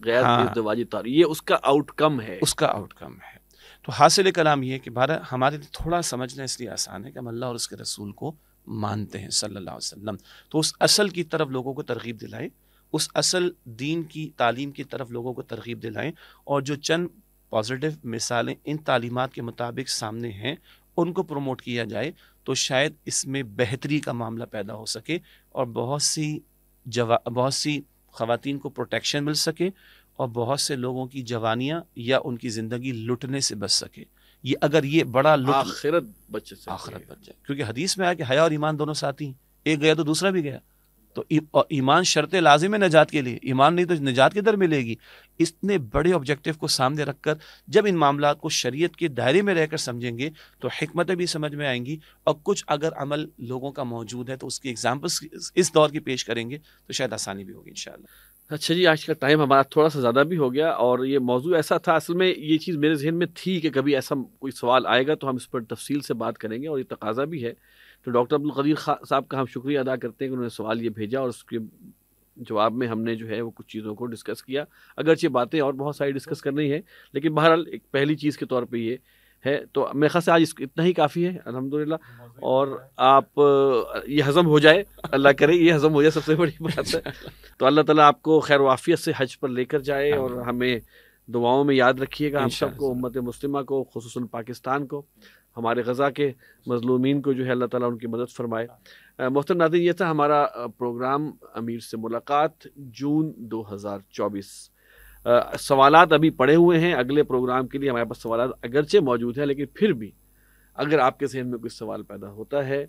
गैर हाँ, तार ये उसका आउटकम है उसका आउटकम है तो हासिल कलाम ये कि भारत हमारे लिए थोड़ा समझना इसलिए आसान है कि हम अल्लाह और उसके रसूल को मानते हैं सल्ला अलैहि तो उस असल की तरफ लोगों को तरगीब दिलाएं उस असल दीन की तालीम की तरफ लोगों को तरगीब दिलाएं और जो चंद पॉजिटिव मिसालें इन तालीमत के मुताबिक सामने हैं उनको प्रमोट किया जाए तो शायद इसमें बेहतरी का मामला पैदा हो सके और बहुत सी जवा बहुत सी खातन को प्रोटेक्शन मिल सके और बहुत से लोगों की जवानियाँ या उनकी ज़िंदगी लुटने से बच सके ये अगर ये बड़ा लुट आखिरत बच आखिरत बच जाए क्योंकि हदीस में आया कि हया और ईमान दोनों साथी हैं एक गया तो दूसरा भी गया तो ईमान शर्त लाजिम है निजात के लिए ईमान नहीं तो निजात किधर मिलेगी इतने बड़े ऑब्जेक्टिव को सामने रखकर जब इन मामला को शरीयत के दायरे में रहकर समझेंगे तो हमतें भी समझ में आएंगी और कुछ अगर अमल लोगों का मौजूद है तो उसकी एग्जाम्पल्स इस दौर की पेश करेंगे तो शायद आसानी भी होगी इन अच्छा जी आज का टाइम हमारा थोड़ा सा ज़्यादा भी हो गया और ये मौजू ऐसा था असल में ये चीज़ मेरे जहन में थी कि कभी ऐसा कोई सवाल आएगा तो हम इस पर तफसील से बात करेंगे और ये तकाजा भी है तो डॉक्टर अब्दुल कदीर साहब का हम शुक्रिया अदा करते हैं कि उन्होंने सवाल ये भेजा और उसके जवाब में हमने जो है वो कुछ चीज़ों को डिस्कस किया अगरचे बातें और बहुत सारी डिस्कस करनी है लेकिन बहरहाल एक पहली चीज़ के तौर पर ये है तो मेरे ख्याल से आज इतना ही काफ़ी है अलहमदिल्ला और आप ये हज़म हो जाए अल्लाह करे ये हज़म हो जाए सबसे बड़ी बात है अच्छा। तो अल्लाह ताला आपको खैर वाफियत से हज पर लेकर जाए और हमें दुआओं में याद रखिएगा हम सबको उम्मत मुस्लिमा को खसूस पाकिस्तान को हमारे गज़ा के मजलूमिन को जो है अल्लाह ताला उनकी मदद फरमाए मोहतर नादिन ये था हमारा प्रोग्राम अमीर से मुलाकात जून 2024 सवाल अभी पड़े हुए हैं अगले प्रोग्राम के लिए हमारे पास सवाल अगरचे मौजूद हैं लेकिन फिर भी अगर आपके जहन में कोई सवाल पैदा होता है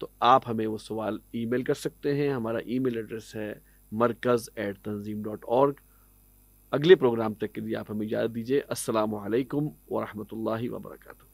तो आप हमें वो सवाल ईमेल कर सकते हैं हमारा ईमेल एड्रेस है मरकज़ एट तंजीम डॉट और अगले प्रोग्राम तक के लिए आप हमें इजाज़त दीजिए असलकम वरहमल वर्का